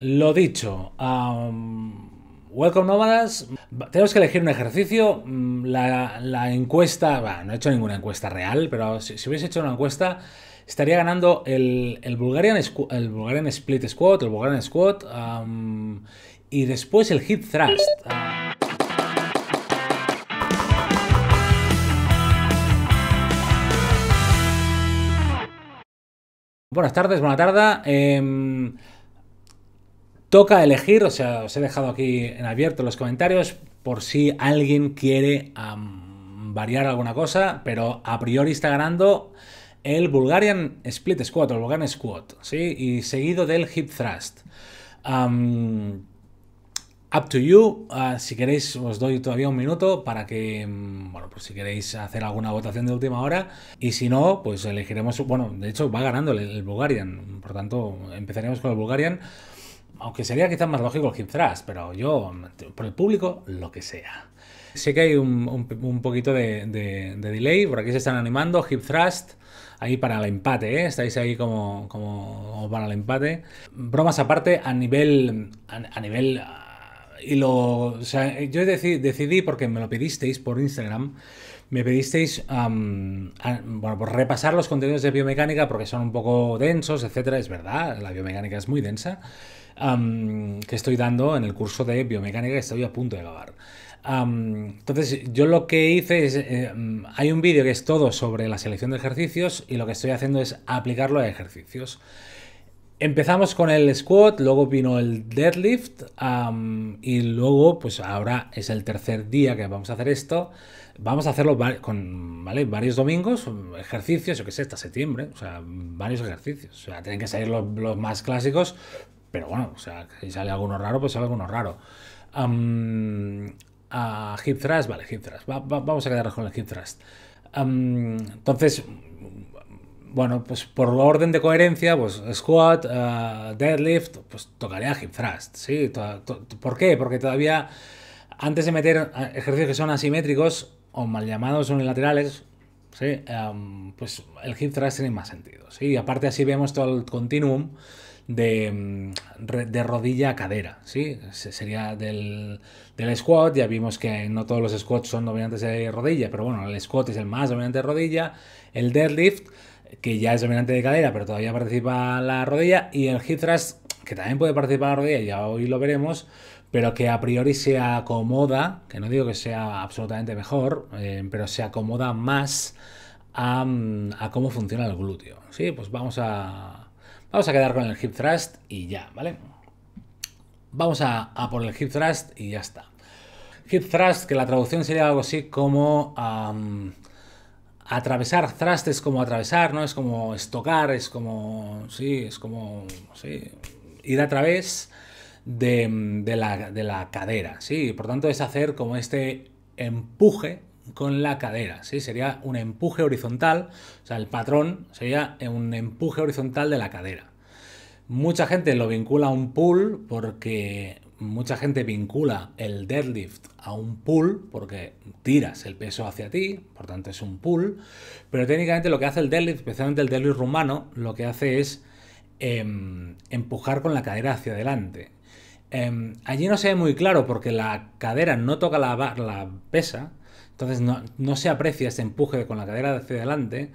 Lo dicho, um, Welcome Nómadas, tenemos que elegir un ejercicio, mm, la, encuesta, no he hecho ninguna encuesta real, pero si, hubiese hecho una encuesta estaría ganando el, Bulgarian, Split Squat, el Bulgarian Squat um, y después el hit Thrust. Ah. Buenas tardes, buena tarde. Em, Toca elegir, o sea, os he dejado aquí en abierto los comentarios por si alguien quiere variar alguna cosa, pero a priori está ganando el Bulgarian Split Squat el Bulgarian Squat, ¿sí? Y seguido del Hip Thrust. up to you, ah, si queréis os doy todavía un minuto para que, mm, bueno, pues si queréis hacer alguna votación de última hora y si no, pues elegiremos, bueno, de hecho va ganando el Bulgarian, por tanto empezaremos con el Bulgarian. Aunque sería quizás más lógico el hip thrust, pero yo, por el público, lo que sea. Sé que hay un, poquito de, delay, por aquí se están animando, hip thrust, ahí para el empate, ¿eh? estáis ahí como, para el empate. Bromas aparte, a nivel... a, nivel y lo, yo decidí, decidí, porque me lo pedisteis por Instagram, me pedisteis bueno, por repasar los contenidos de biomecánica porque son un poco densos, etcétera. Es verdad, la biomecánica es muy densa que estoy dando en el curso de biomecánica que estoy a punto de acabar. entonces, yo lo que hice es, eh, em, hay un vídeo que es todo sobre la selección de ejercicios y lo que estoy haciendo es aplicarlo a ejercicios. Empezamos con el squat, luego vino el deadlift y luego, pues ahora es el tercer día que vamos a hacer esto. Vamos a hacerlo con varios domingos, ejercicios, yo qué sé, hasta septiembre, o sea, varios ejercicios. O sea, tienen que salir los, los más clásicos, pero bueno, o sea, si sale alguno raro, pues sale alguno raro. a hip thrust, vale, hip thrust. vamos a quedarnos con el hip thrust. entonces, bueno, pues por orden de coherencia, pues squat, eh, deadlift, pues tocaría hip thrust, ¿sí? ¿Por qué? Porque todavía antes de meter ejercicios que son asimétricos o mal llamados unilaterales, ¿sí? pues el hip thrust tiene más sentido, ¿sí? Y aparte así vemos todo el continuum de, mm, de rodilla a cadera, ¿sí? Sería del, squat, ya vimos que no todos los squats son dominantes de rodilla, pero bueno, el squat es el más dominante de rodilla, el deadlift, que ya es dominante de cadera, pero todavía participa la rodilla, y el hip thrust, que también puede participar la rodilla, ya hoy lo veremos, pero que a priori se acomoda, que no digo que sea absolutamente mejor, eh, pero se acomoda más a, mm, a, cómo funciona el glúteo. Sí, pues vamos a, Vamos a quedar con el hip thrust y ya, ¿vale? Vamos a, por el hip thrust y ya está. Hip thrust, que la traducción sería algo así como atravesar, thrust es como atravesar, ¿no? Es como estocar, es como, sí, es como, sí, ir a través de, la, de la cadera, ¿sí? Por tanto es hacer como este empuje con la cadera, ¿sí? Sería un empuje horizontal sea, el patrón sería un empuje horizontal de la cadera. Mucha gente lo vincula a un pull porque mucha gente vincula el deadlift a un pull porque tiras el peso hacia ti, por tanto es un pull, pero técnicamente lo que hace el deadlift, especialmente el deadlift rumano, lo que hace es em, empujar con la cadera hacia adelante. Em, allí no se ve muy claro porque la cadera no toca la, la pesa, entonces no, se aprecia ese empuje con la cadera hacia adelante,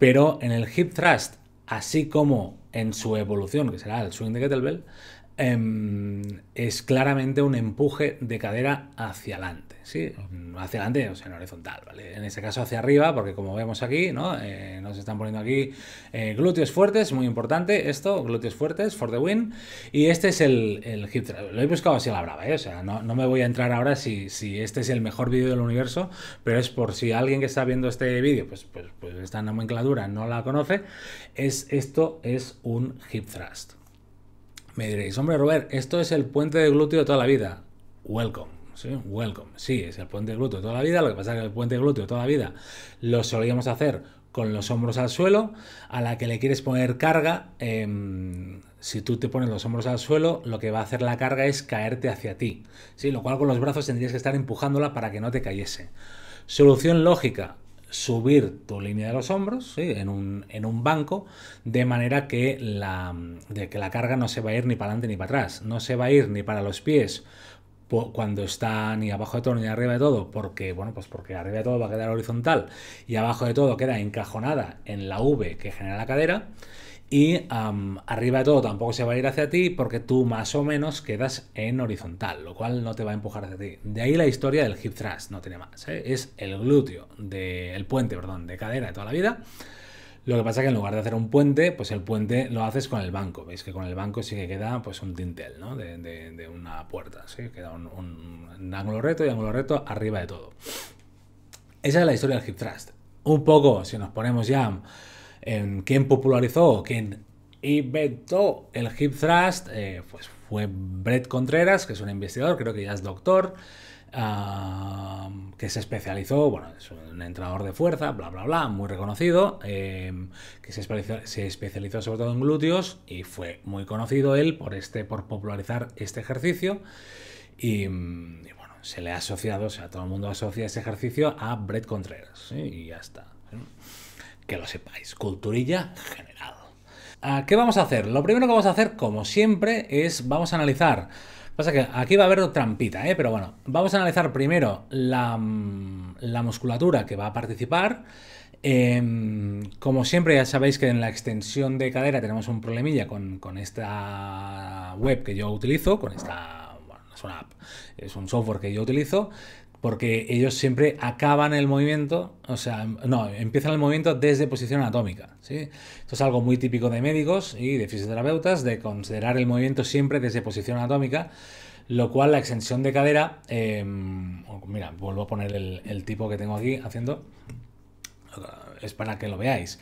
pero en el hip thrust, así como en su evolución, que será el swing de kettlebell, Em, es claramente un empuje de cadera hacia adelante, ¿sí? Hacia adelante, o sea, en horizontal, ¿vale? En este caso hacia arriba, porque como vemos aquí, ¿no? Eh, nos están poniendo aquí eh, glúteos fuertes, muy importante esto, glúteos fuertes, for the win. Y este es el, hip thrust. Lo he buscado así a la brava, ¿eh? O sea, no, me voy a entrar ahora si, si este es el mejor vídeo del universo, pero es por si alguien que está viendo este vídeo, pues, pues, pues esta nomenclatura no la conoce, es esto es un hip thrust. Me diréis, hombre Robert, esto es el puente de glúteo de toda la vida. Welcome. Sí, welcome. Sí, es el puente de glúteo de toda la vida. Lo que pasa es que el puente de glúteo de toda la vida lo solíamos hacer con los hombros al suelo. A la que le quieres poner carga, em, si tú te pones los hombros al suelo, lo que va a hacer la carga es caerte hacia ti. ¿sí? Lo cual con los brazos tendrías que estar empujándola para que no te cayese. Solución lógica, subir tu línea de los hombros en, un, banco de manera que la, de que la carga no se va a ir ni para adelante ni para atrás, no se va a ir ni para los pies cuando está ni abajo de todo ni arriba de todo, porque bueno, pues porque arriba de todo va a quedar horizontal y abajo de todo queda encajonada en la V que genera la cadera y arriba de todo tampoco se va a ir hacia ti porque tú más o menos quedas en horizontal, lo cual no te va a empujar hacia ti. De ahí la historia del hip thrust, no tiene más. ¿eh? Es el glúteo, de, el puente, perdón, de cadera de toda la vida. Lo que pasa es que en lugar de hacer un puente, pues el puente lo haces con el banco. Veis que con el banco sí que queda pues un dintel ¿no? de, una puerta. ¿sí? Queda un, un, ángulo recto y ángulo recto arriba de todo. Esa es la historia del hip thrust. Un poco, si nos ponemos ya en quien popularizó quien inventó el hip thrust, eh, pues fue Brett Contreras, que es un investigador, creo que ya es doctor, ah, que se especializó, bueno, es un entrenador de fuerza, bla, bla, bla, muy reconocido, eh, que se especializó, sobre todo en glúteos y fue muy conocido él por, este, por popularizar este ejercicio. Y, bueno, se le ha asociado, o sea, todo el mundo asocia ese ejercicio a Brett Contreras, ¿eh? y ya está que lo sepáis. Culturilla generado. Ah, ¿Qué vamos a hacer? Lo primero que vamos a hacer, como siempre, es vamos a analizar. Pasa que aquí va a haber trampita, ¿eh? pero bueno, vamos a analizar primero la, mm, musculatura que va a participar. Em, como siempre, ya sabéis que en la extensión de cadera tenemos un problemilla con, esta web que yo utilizo, con esta. Bueno, no es una app, es un software que yo utilizo, porque ellos siempre acaban el movimiento, o sea, no, empiezan el movimiento desde posición anatómica. Esto es algo muy típico de médicos y de fisioterapeutas, de considerar el movimiento siempre desde posición anatómica, lo cual la extensión de cadera, em, oh, mira, vuelvo a poner el tipo que tengo aquí haciendo, es para que lo veáis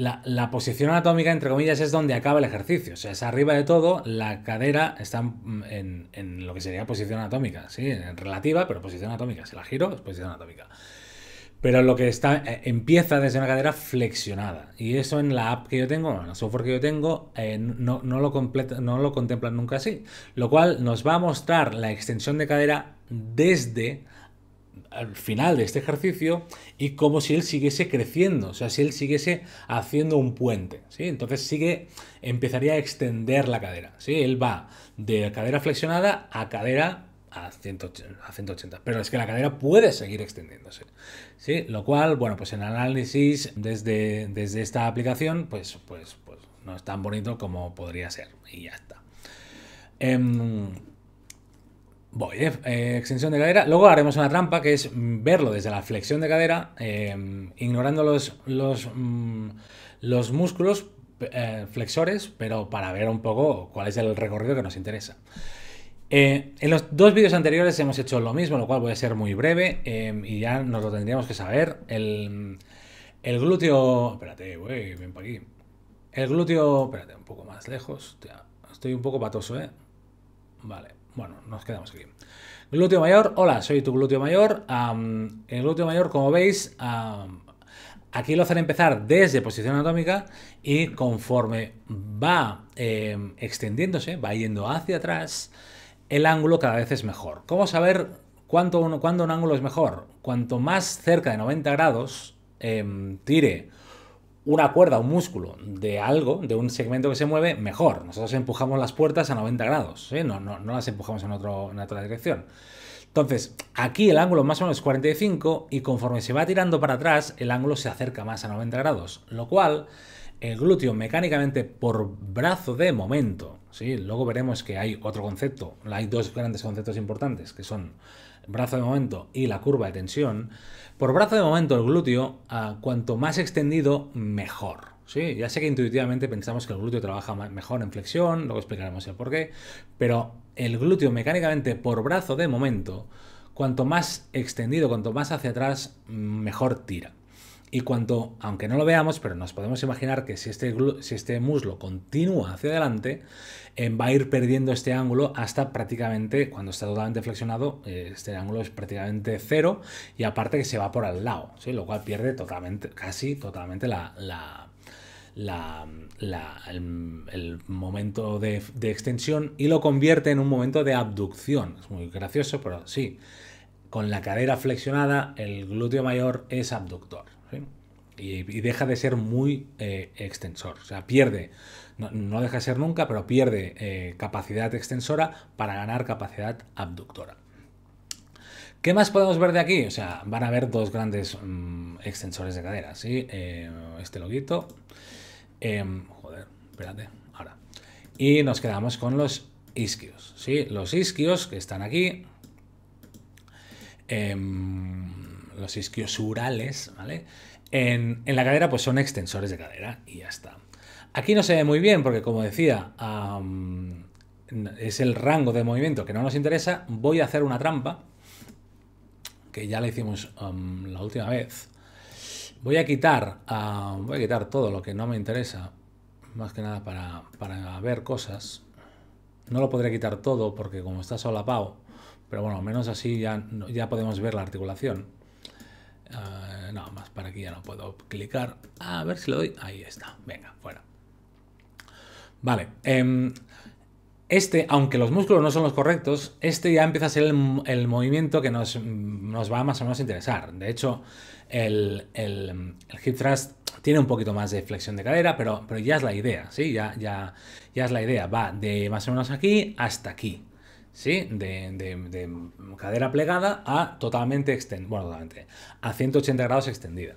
la, posición anatómica, entre comillas, es donde acaba el ejercicio. O sea, es arriba de todo, la cadera está mm, en, lo que sería posición anatómica, ¿sí? En relativa, pero posición anatómica. Si la giro, es posición anatómica. Pero lo que está eh, empieza desde una cadera flexionada. Y eso en la app que yo tengo, en el software que yo tengo, eh, no, lo completa, no lo contemplan nunca así. Lo cual nos va a mostrar la extensión de cadera desde al final de este ejercicio y como si él siguiese creciendo, o sea, si él siguiese haciendo un puente, ¿sí? Entonces sigue, empezaría a extender la cadera, si Él va de cadera flexionada a cadera a 180, pero es que la cadera puede seguir extendiéndose, ¿sí? Lo cual, bueno, pues en análisis desde, desde esta aplicación, pues, pues, pues no es tan bonito como podría ser y ya está. Em, Voy, eh, eh, extensión de cadera. Luego haremos una trampa que es mm, verlo desde la flexión de cadera, eh, ignorando los, los, mm, los músculos flexores, pero para ver un poco cuál es el recorrido que nos interesa. en los dos vídeos anteriores hemos hecho lo mismo, lo cual voy a ser muy breve y ya nos lo tendríamos que saber. El, glúteo... Espérate, güey, ven por aquí. El glúteo... Espérate, un poco más lejos. Estoy un poco patoso, ¿eh? Vale. Bueno, nos quedamos aquí. Glúteo mayor, hola, soy tu glúteo mayor. el glúteo mayor, como veis, aquí lo hacen empezar desde posición anatómica y conforme va em, extendiéndose, va yendo hacia atrás, el ángulo cada vez es mejor. ¿Cómo saber cuánto, cuándo un ángulo es mejor? Cuanto más cerca de 90 grados em, tire una cuerda, un músculo de algo, de un segmento que se mueve, mejor. Nosotros empujamos las puertas a 90 grados, ¿eh? no, no, las empujamos en, otra dirección. Entonces, aquí el ángulo más o menos es 45 y conforme se va tirando para atrás, el ángulo se acerca más a 90 grados, lo cual el glúteo mecánicamente por brazo de momento, ¿sí? luego veremos que hay otro concepto, hay dos grandes conceptos importantes que son brazo de momento y la curva de tensión. Por brazo de momento el glúteo, cuanto más extendido, mejor. Sí, ya sé que intuitivamente pensamos que el glúteo trabaja mejor en flexión, luego explicaremos el porqué, pero el glúteo mecánicamente por brazo de momento, cuanto más extendido, cuanto más hacia atrás, mejor tira. Y cuanto, aunque no lo veamos, pero nos podemos imaginar que si este, si este muslo continúa hacia adelante, eh, va a ir perdiendo este ángulo hasta prácticamente, cuando está totalmente flexionado, eh, este ángulo es prácticamente cero y aparte que se va por al lado, lo cual pierde totalmente, casi totalmente el, momento de, extensión y lo convierte en un momento de abducción. Es muy gracioso, pero sí. Con la cadera flexionada, el glúteo mayor es abductor. Y, deja de ser muy eh, extensor, o sea, pierde, no, deja de ser nunca, pero pierde eh, capacidad extensora para ganar capacidad abductora. ¿Qué más podemos ver de aquí? O sea, van a haber dos grandes mm, extensores de cadera, ¿sí? Eh, este loguito. Em, joder, espérate, ahora. Y nos quedamos con los isquios, ¿sí? Los isquios que están aquí. Em, los isquiosurales, ¿vale? En, la cadera pues son extensores de cadera y ya está. Aquí no se ve muy bien porque como decía, es el rango de movimiento que no nos interesa. Voy a hacer una trampa, que ya la hicimos la última vez. Voy a quitar, voy a quitar todo lo que no me interesa, más que nada para, ver cosas. No lo podré quitar todo porque como está solapado, pero bueno, al menos así ya, ya podemos ver la articulación nada ah, no, más para aquí ya no puedo clicar. A ver si lo doy. Ahí está. Venga, fuera. Vale. Em, este, aunque los músculos no son los correctos, este ya empieza a ser el, movimiento que nos, va más o menos a interesar. De hecho, el, el, el, hip thrust tiene un poquito más de flexión de cadera, pero, pero ya es la idea, ¿sí? Ya, ya, ya es la idea. Va de más o menos aquí hasta aquí. ¿sí? De, cadera plegada a totalmente extendida, bueno, a 180 grados extendida.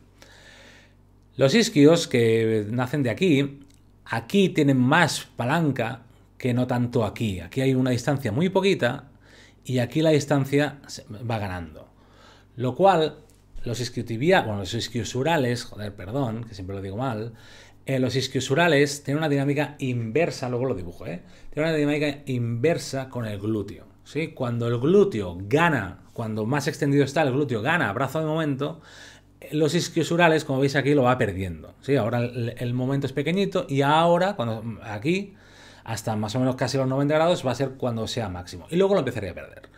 Los isquios que nacen de aquí, aquí tienen más palanca que no tanto aquí. Aquí hay una distancia muy poquita y aquí la distancia va ganando. Lo cual, los isquiotibiales, bueno, los isquiosurales, joder, perdón, que siempre lo digo mal, eh, los isquiosurales tienen una dinámica inversa, luego lo dibujo, ¿eh? Tienen una dinámica inversa con el glúteo. ¿sí? Cuando el glúteo gana, cuando más extendido está el glúteo, gana brazo de momento, eh, los isquiosurales, como veis aquí, lo va perdiendo. ¿sí? Ahora el, momento es pequeñito y ahora, cuando aquí, hasta más o menos casi los 90 grados, va a ser cuando sea máximo. Y luego lo empezaría a perder.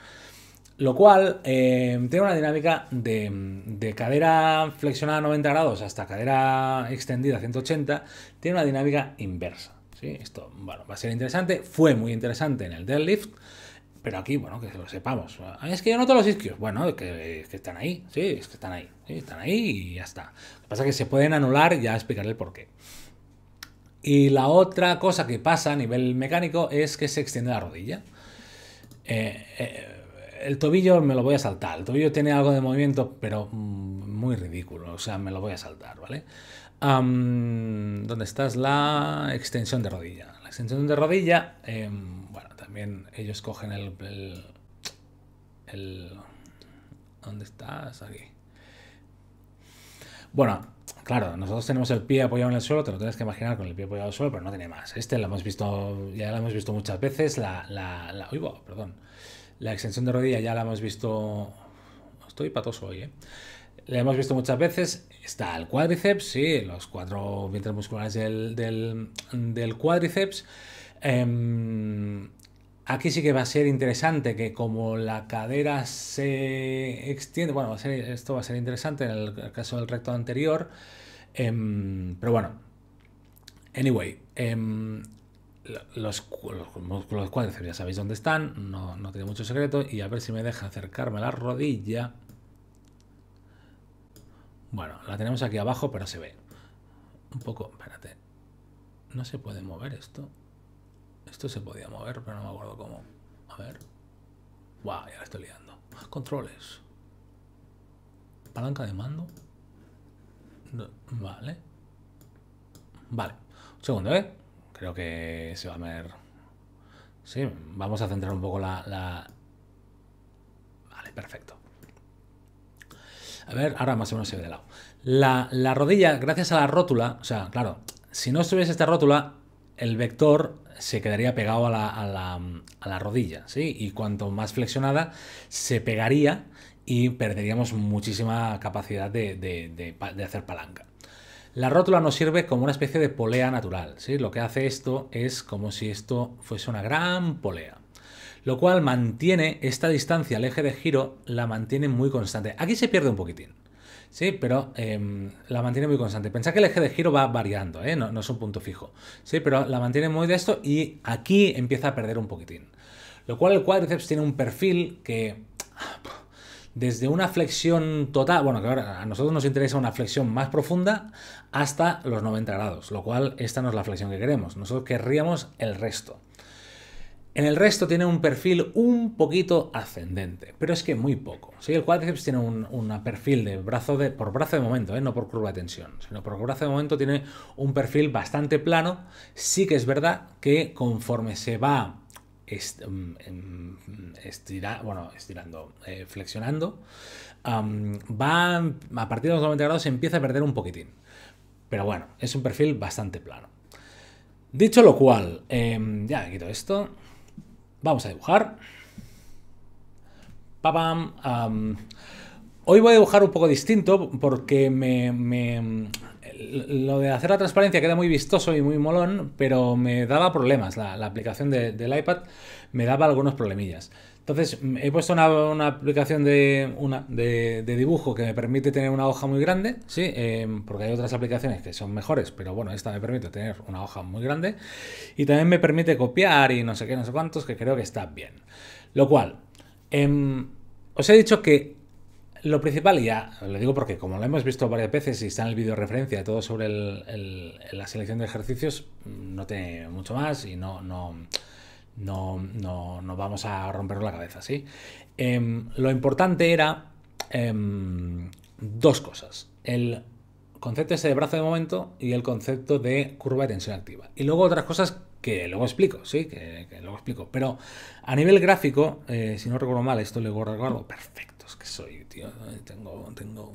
Lo cual em, tiene una dinámica de, cadera flexionada a 90 grados hasta cadera extendida a 180, tiene una dinámica inversa. ¿sí? Esto bueno, va a ser interesante, fue muy interesante en el deadlift, pero aquí, bueno, que lo sepamos. Ah, es que yo noto los isquios. Bueno, que, que están ahí, sí, es que están ahí, están ahí y ya está. Lo que pasa es que se pueden anular, ya explicaré el por qué. Y la otra cosa que pasa a nivel mecánico es que se extiende la rodilla. Eh, eh, el tobillo me lo voy a saltar. El tobillo tiene algo de movimiento, pero mm, muy ridículo. O sea, me lo voy a saltar, ¿vale? ¿Dónde estás? La extensión de rodilla. La extensión de rodilla, em, bueno, también ellos cogen el, el, ¿Dónde estás? Aquí. Bueno, claro, nosotros tenemos el pie apoyado en el suelo, te lo tienes que imaginar con el pie apoyado en el suelo, pero no tiene más. Este lo hemos visto, ya lo hemos visto muchas veces, la... la, perdón. La extensión de rodilla ya la hemos visto... Estoy patoso hoy, ¿eh? La hemos visto muchas veces. Está el cuádriceps, sí, los cuatro vientres musculares del, cuádriceps. Em, aquí sí que va a ser interesante que como la cadera se extiende, bueno, esto va a ser interesante en el caso del recto anterior, em, pero bueno, anyway, em, los, músculos cuádriceps ya sabéis dónde están, no, tiene mucho secreto. Y a ver si me deja acercarme la rodilla. Bueno, la tenemos aquí abajo, pero se ve. Un poco, espérate. No se puede mover esto. Esto se podía mover, pero no me acuerdo cómo. A ver. Guau, ya la estoy liando. Controles. Palanca de mando. vale. Vale. Un segundo, ¿eh? creo que se va a ver... Sí, vamos a centrar un poco la, Vale, perfecto. A ver, ahora más o menos se ve de lado. La, rodilla, gracias a la rótula, o sea, claro, si no estuviese esta rótula, el vector se quedaría pegado a la, rodilla, ¿sí? Y cuanto más flexionada, se pegaría y perderíamos muchísima capacidad de hacer palanca. La rótula nos sirve como una especie de polea natural. ¿sí? Lo que hace esto es como si esto fuese una gran polea lo cual mantiene esta distancia, el eje de giro, la mantiene muy constante. Aquí se pierde un poquitín, ¿sí? Pero em, la mantiene muy constante. Pensad que el eje de giro va variando, ¿eh? no, es un punto fijo, ¿sí? Pero la mantiene muy de esto y aquí empieza a perder un poquitín. Lo cual el cuádriceps tiene un perfil que desde una flexión total, bueno, que ahora a nosotros nos interesa una flexión más profunda, hasta los 90 grados, lo cual esta no es la flexión que queremos, nosotros querríamos el resto. En el resto tiene un perfil un poquito ascendente, pero es que muy poco. si El cuádriceps tiene un, perfil de brazo de, por brazo de momento, ¿eh? no por curva de tensión, sino por brazo de momento tiene un perfil bastante plano. Sí que es verdad que conforme se va Mm, em, estira, bueno, estirando, eh, flexionando, va a partir de los 90 grados empieza a perder un poquitín. Pero bueno, es un perfil bastante plano. Dicho lo cual, eh, ya quito esto. Vamos a dibujar. Papam. hoy voy a dibujar un poco distinto porque me, lo de hacer la transparencia queda muy vistoso y muy molón, pero me daba problemas. La, aplicación del iPad me daba algunos problemillas. Entonces he puesto una, aplicación de, una, de, dibujo que me permite tener una hoja muy grande, sí, em, porque hay otras aplicaciones que son mejores, pero bueno, esta me permite tener una hoja muy grande y también me permite copiar y no sé qué, no sé cuántos, que creo que está bien. Lo cual, em, os he dicho que lo principal, y ya lo digo porque como lo hemos visto varias veces y está en el vídeo referencia todo sobre la selección de ejercicios, no tiene mucho más y no, no, no, no, vamos a romper la cabeza, ¿sí? Em, lo importante era em, dos cosas. El concepto ese de brazo de momento y el concepto de curva de tensión activa. Y luego otras cosas que luego explico, sí, que, luego explico. Pero a nivel gráfico, eh, si no recuerdo mal, esto luego recuerdo perfecto que soy, tío? Tengo, tengo...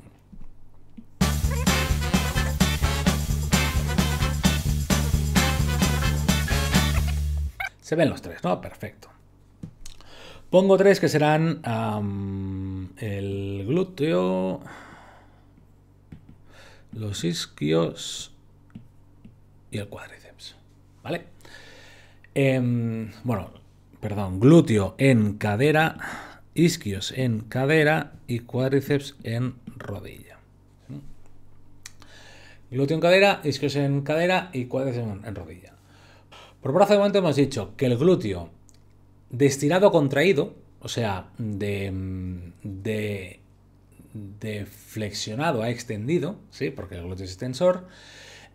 Se ven los tres, ¿no? Perfecto. Pongo tres que serán el glúteo, los isquios y el cuádriceps. ¿Vale? Em, bueno, perdón, glúteo en cadera, isquios en cadera y cuádriceps en rodilla. Glúteo en cadera, isquios en cadera y cuádriceps en, rodilla. Por brazo de momento hemos dicho que el glúteo de contraído, o sea, mm, de, flexionado a extendido, ¿sí? porque el glúteo es extensor,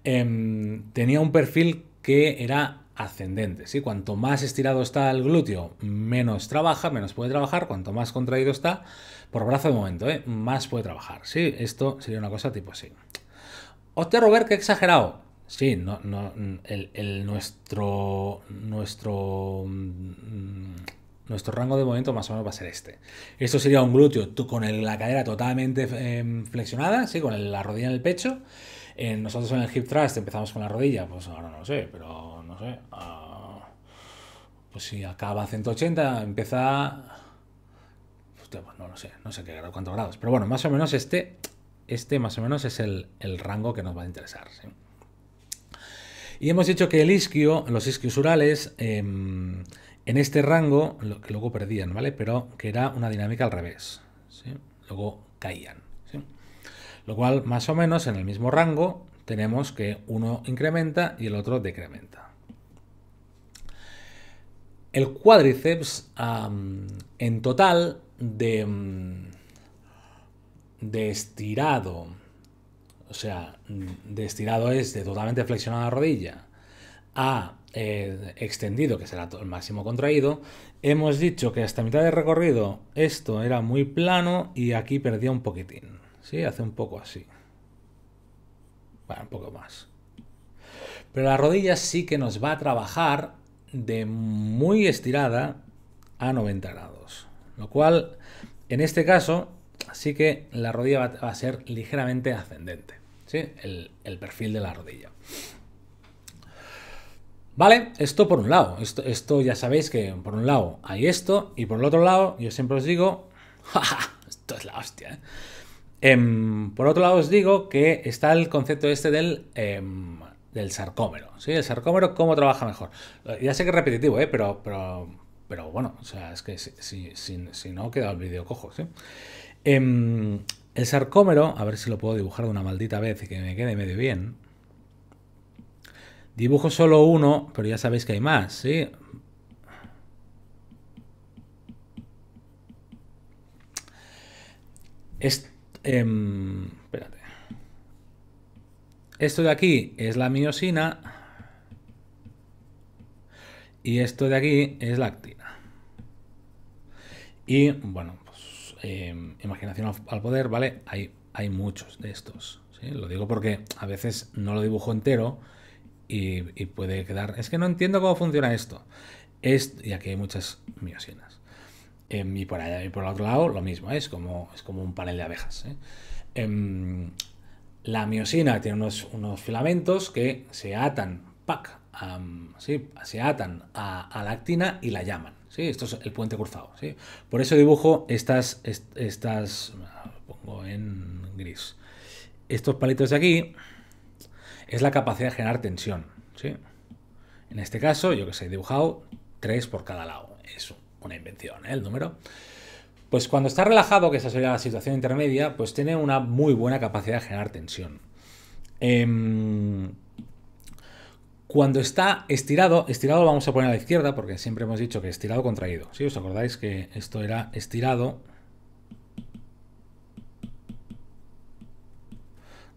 em, tenía un perfil que era ascendente. ¿sí? Cuanto más estirado está el glúteo, menos trabaja, menos puede trabajar. Cuanto más contraído está, por brazo de momento, ¿eh? más puede trabajar. ¿sí? Esto sería una cosa tipo así. Hostia, Robert, qué exagerado. Sí, no, no, el, nuestro, nuestro, mm, nuestro rango de movimiento más o menos va a ser este. Esto sería un glúteo tú, con la cadera totalmente em, flexionada, ¿sí? con la rodilla en el pecho nosotros en el hip thrust empezamos con la rodilla, pues ahora no lo sé, pero no sé. Ah, pues si acaba 180, empieza... Pues no lo sé, no sé qué cuántos grados. Pero bueno, más o menos este, este más o menos es el, rango que nos va a interesar. Y hemos dicho que el isquio, los isquios urales, em, en este rango, que luego perdían, ¿vale? Pero que era una dinámica al revés. Luego caían. Lo cual, más o menos, en el mismo rango tenemos que uno incrementa y el otro decrementa. El cuádriceps en total de, mm, de estirado, o sea, de estirado es de totalmente flexionada la rodilla a eh, extendido, que será el máximo contraído, hemos dicho que hasta mitad de recorrido esto era muy plano y aquí perdía un poquitín. Sí, hace un poco así. Bueno, un poco más. Pero la rodilla sí que nos va a trabajar de muy estirada a 90 grados. Lo cual, en este caso, sí que la rodilla va, a ser ligeramente ascendente. ¿sí? El, perfil de la rodilla. Vale, esto por un lado. Esto, esto ya sabéis que por un lado hay esto y por el otro lado, yo siempre os digo, esto es la hostia. ¿eh? Em, por otro lado os digo que está el concepto este del, em, del sarcómero. ¿sí? El sarcómero, ¿cómo trabaja mejor? Eh, ya sé que es repetitivo, ¿eh? pero, pero, pero bueno, o sea, es que si, si, si, no queda el vídeo cojo. ¿sí? Em, el sarcómero, a ver si lo puedo dibujar de una maldita vez y que me quede medio bien. Dibujo solo uno, pero ya sabéis que hay más, ¿sí? Em, espérate. Esto de aquí es la miosina. Y esto de aquí es la actina. Y bueno, pues em, imaginación al poder, ¿vale? Hay, hay muchos de estos. Lo digo porque a veces no lo dibujo entero y, puede quedar... Es que no entiendo cómo funciona esto. esto y aquí hay muchas miosinas. Em, y por allá y por el otro lado, lo mismo, ¿eh? es, como, es como un panel de abejas. ¿eh? Em, la miosina tiene unos, unos, filamentos que se atan, pack se atan a, la actina y la llaman. ¿sí? Esto es el puente cruzado. ¿sí? Por eso dibujo estas, estas pongo en gris. Estos palitos de aquí es la capacidad de generar tensión. En este caso, yo que sé, he dibujado tres por cada lado. Eso una invención, ¿eh? el número. Pues cuando está relajado, que esa sería la situación intermedia, pues tiene una muy buena capacidad de generar tensión. Em, cuando está estirado, estirado lo vamos a poner a la izquierda porque siempre hemos dicho que estirado contraído. Si os acordáis que esto era estirado,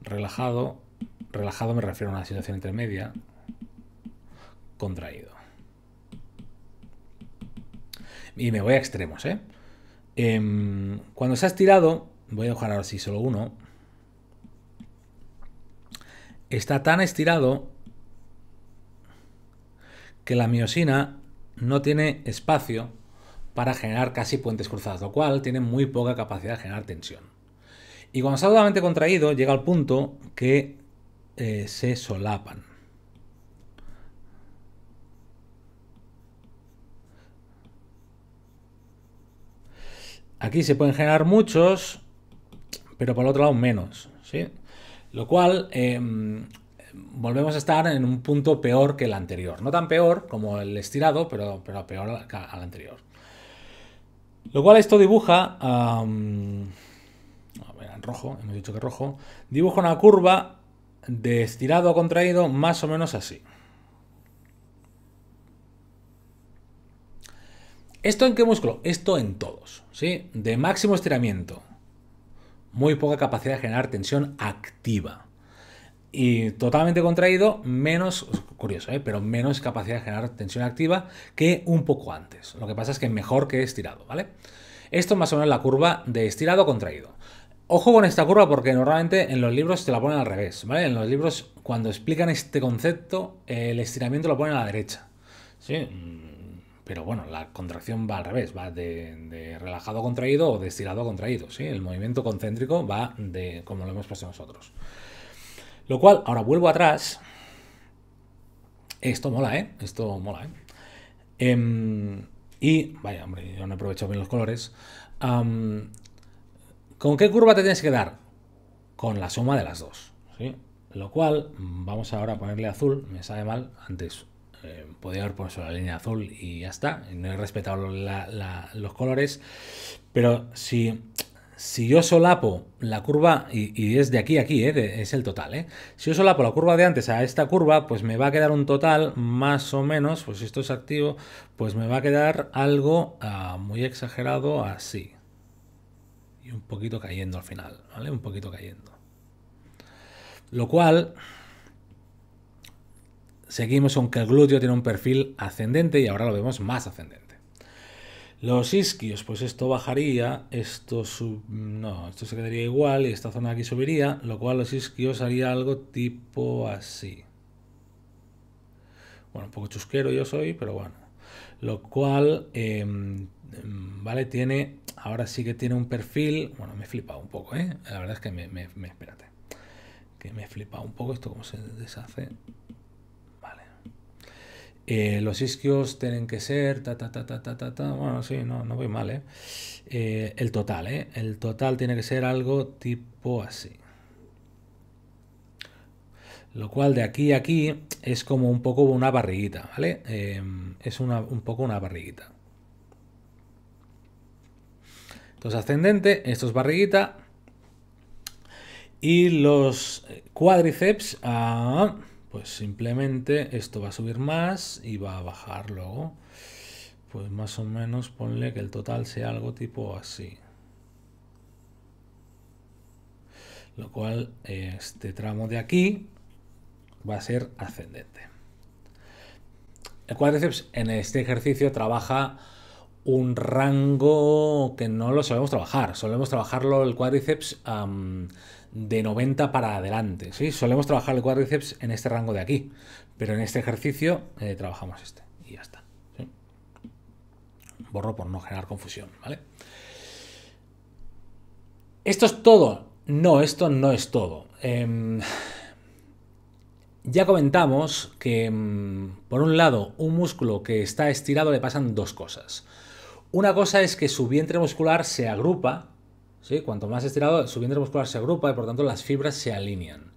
relajado, relajado me refiero a una situación intermedia, contraído y me voy a extremos, ¿eh? Em, cuando se ha estirado, voy a dejar ahora sí solo uno, está tan estirado que la miosina no tiene espacio para generar casi puentes cruzados, lo cual tiene muy poca capacidad de generar tensión. Y cuando está totalmente contraído, llega al punto que eh, se solapan. Aquí se pueden generar muchos, pero por el otro lado menos, ¿sí? Lo cual, em, volvemos a estar en un punto peor que el anterior. No tan peor como el estirado, pero, pero peor al anterior. Lo cual esto dibuja... a ver, en rojo, hemos dicho que rojo. Dibuja una curva de estirado contraído más o menos así. ¿Esto en qué músculo? Esto en todos, ¿sí? De máximo estiramiento, muy poca capacidad de generar tensión activa. Y totalmente contraído, menos, curioso, ¿eh? pero menos capacidad de generar tensión activa que un poco antes. Lo que pasa es que mejor que estirado, ¿vale? Esto es más o menos la curva de estirado contraído. Ojo con esta curva porque normalmente en los libros te la ponen al revés, ¿vale? En los libros cuando explican este concepto, el estiramiento lo ponen a la derecha. Sí, pero bueno, la contracción va al revés, va de, relajado contraído o de estirado contraído, El movimiento concéntrico va de como lo hemos puesto nosotros. Lo cual, ahora vuelvo atrás. Esto mola, ¿eh? Esto mola, ¿eh? Em, y, vaya, hombre, yo no aprovecho bien los colores. ¿Con qué curva te tienes que dar? Con la suma de las dos, Lo cual, vamos ahora a ponerle azul, me sabe mal, antes podría haber puesto la línea azul y ya está. No he respetado los colores. Pero si, yo solapo la curva, y, es de aquí a aquí, eh, es el total, eh, si yo solapo la curva de antes a esta curva, pues me va a quedar un total más o menos, pues si esto es activo, pues me va a quedar algo ah, muy exagerado así. Y un poquito cayendo al final, ¿vale? Un poquito cayendo. Lo cual Seguimos aunque el glúteo tiene un perfil ascendente y ahora lo vemos más ascendente. Los isquios, pues esto bajaría, esto no, esto se quedaría igual y esta zona aquí subiría, lo cual los isquios haría algo tipo así. Bueno, un poco chusquero yo soy, pero bueno. Lo cual, em, vale, tiene, ahora sí que tiene un perfil, bueno, me he flipado un poco, ¿eh? La verdad es que me, me, espérate, que me he flipado un poco esto, como se deshace. Eh, los isquios tienen que ser, ta, ta, ta, ta, ta, ta, ta. bueno, sí, no, no voy mal, ¿eh? Eh, El total, ¿eh? El total tiene que ser algo tipo así. Lo cual de aquí a aquí es como un poco una barriguita, ¿vale? es un poco una barriguita. Entonces ascendente, esto es barriguita. Y los cuádriceps... Ah, pues simplemente esto va a subir más y va a bajar luego. Pues más o menos ponle que el total sea algo tipo así. Lo cual este tramo de aquí va a ser ascendente. El cuádriceps en este ejercicio trabaja un rango que no lo sabemos trabajar. Solemos trabajarlo el cuádriceps de 90 para adelante. ¿sí? Solemos trabajar el cuádriceps en este rango de aquí, pero en este ejercicio eh, trabajamos este y ya está. Borro por no generar confusión. ¿vale? ¿Esto es todo? No, esto no es todo. Em, ya comentamos que, em, por un lado, un músculo que está estirado le pasan dos cosas. Una cosa es que su vientre muscular se agrupa Cuanto más estirado, su vientre muscular se agrupa y por tanto las fibras se alinean.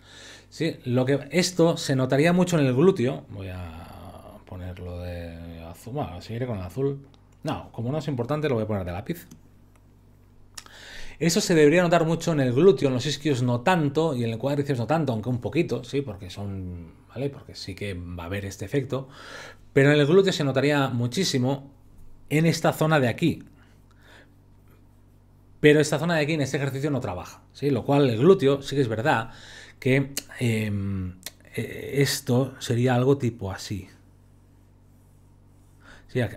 ¿sí? Lo que, esto se notaría mucho en el glúteo. Voy a ponerlo de azul. Bueno, con el azul. No, como no es importante, lo voy a poner de lápiz. Eso se debería notar mucho en el glúteo, en los isquios no tanto y en el cuádriceps no tanto, aunque un poquito, sí, porque son, ¿vale? Porque sí que va a haber este efecto, pero en el glúteo se notaría muchísimo en esta zona de aquí, pero esta zona de aquí en este ejercicio no trabaja, Lo cual el glúteo, sí que es verdad que em, eh, esto sería algo tipo así.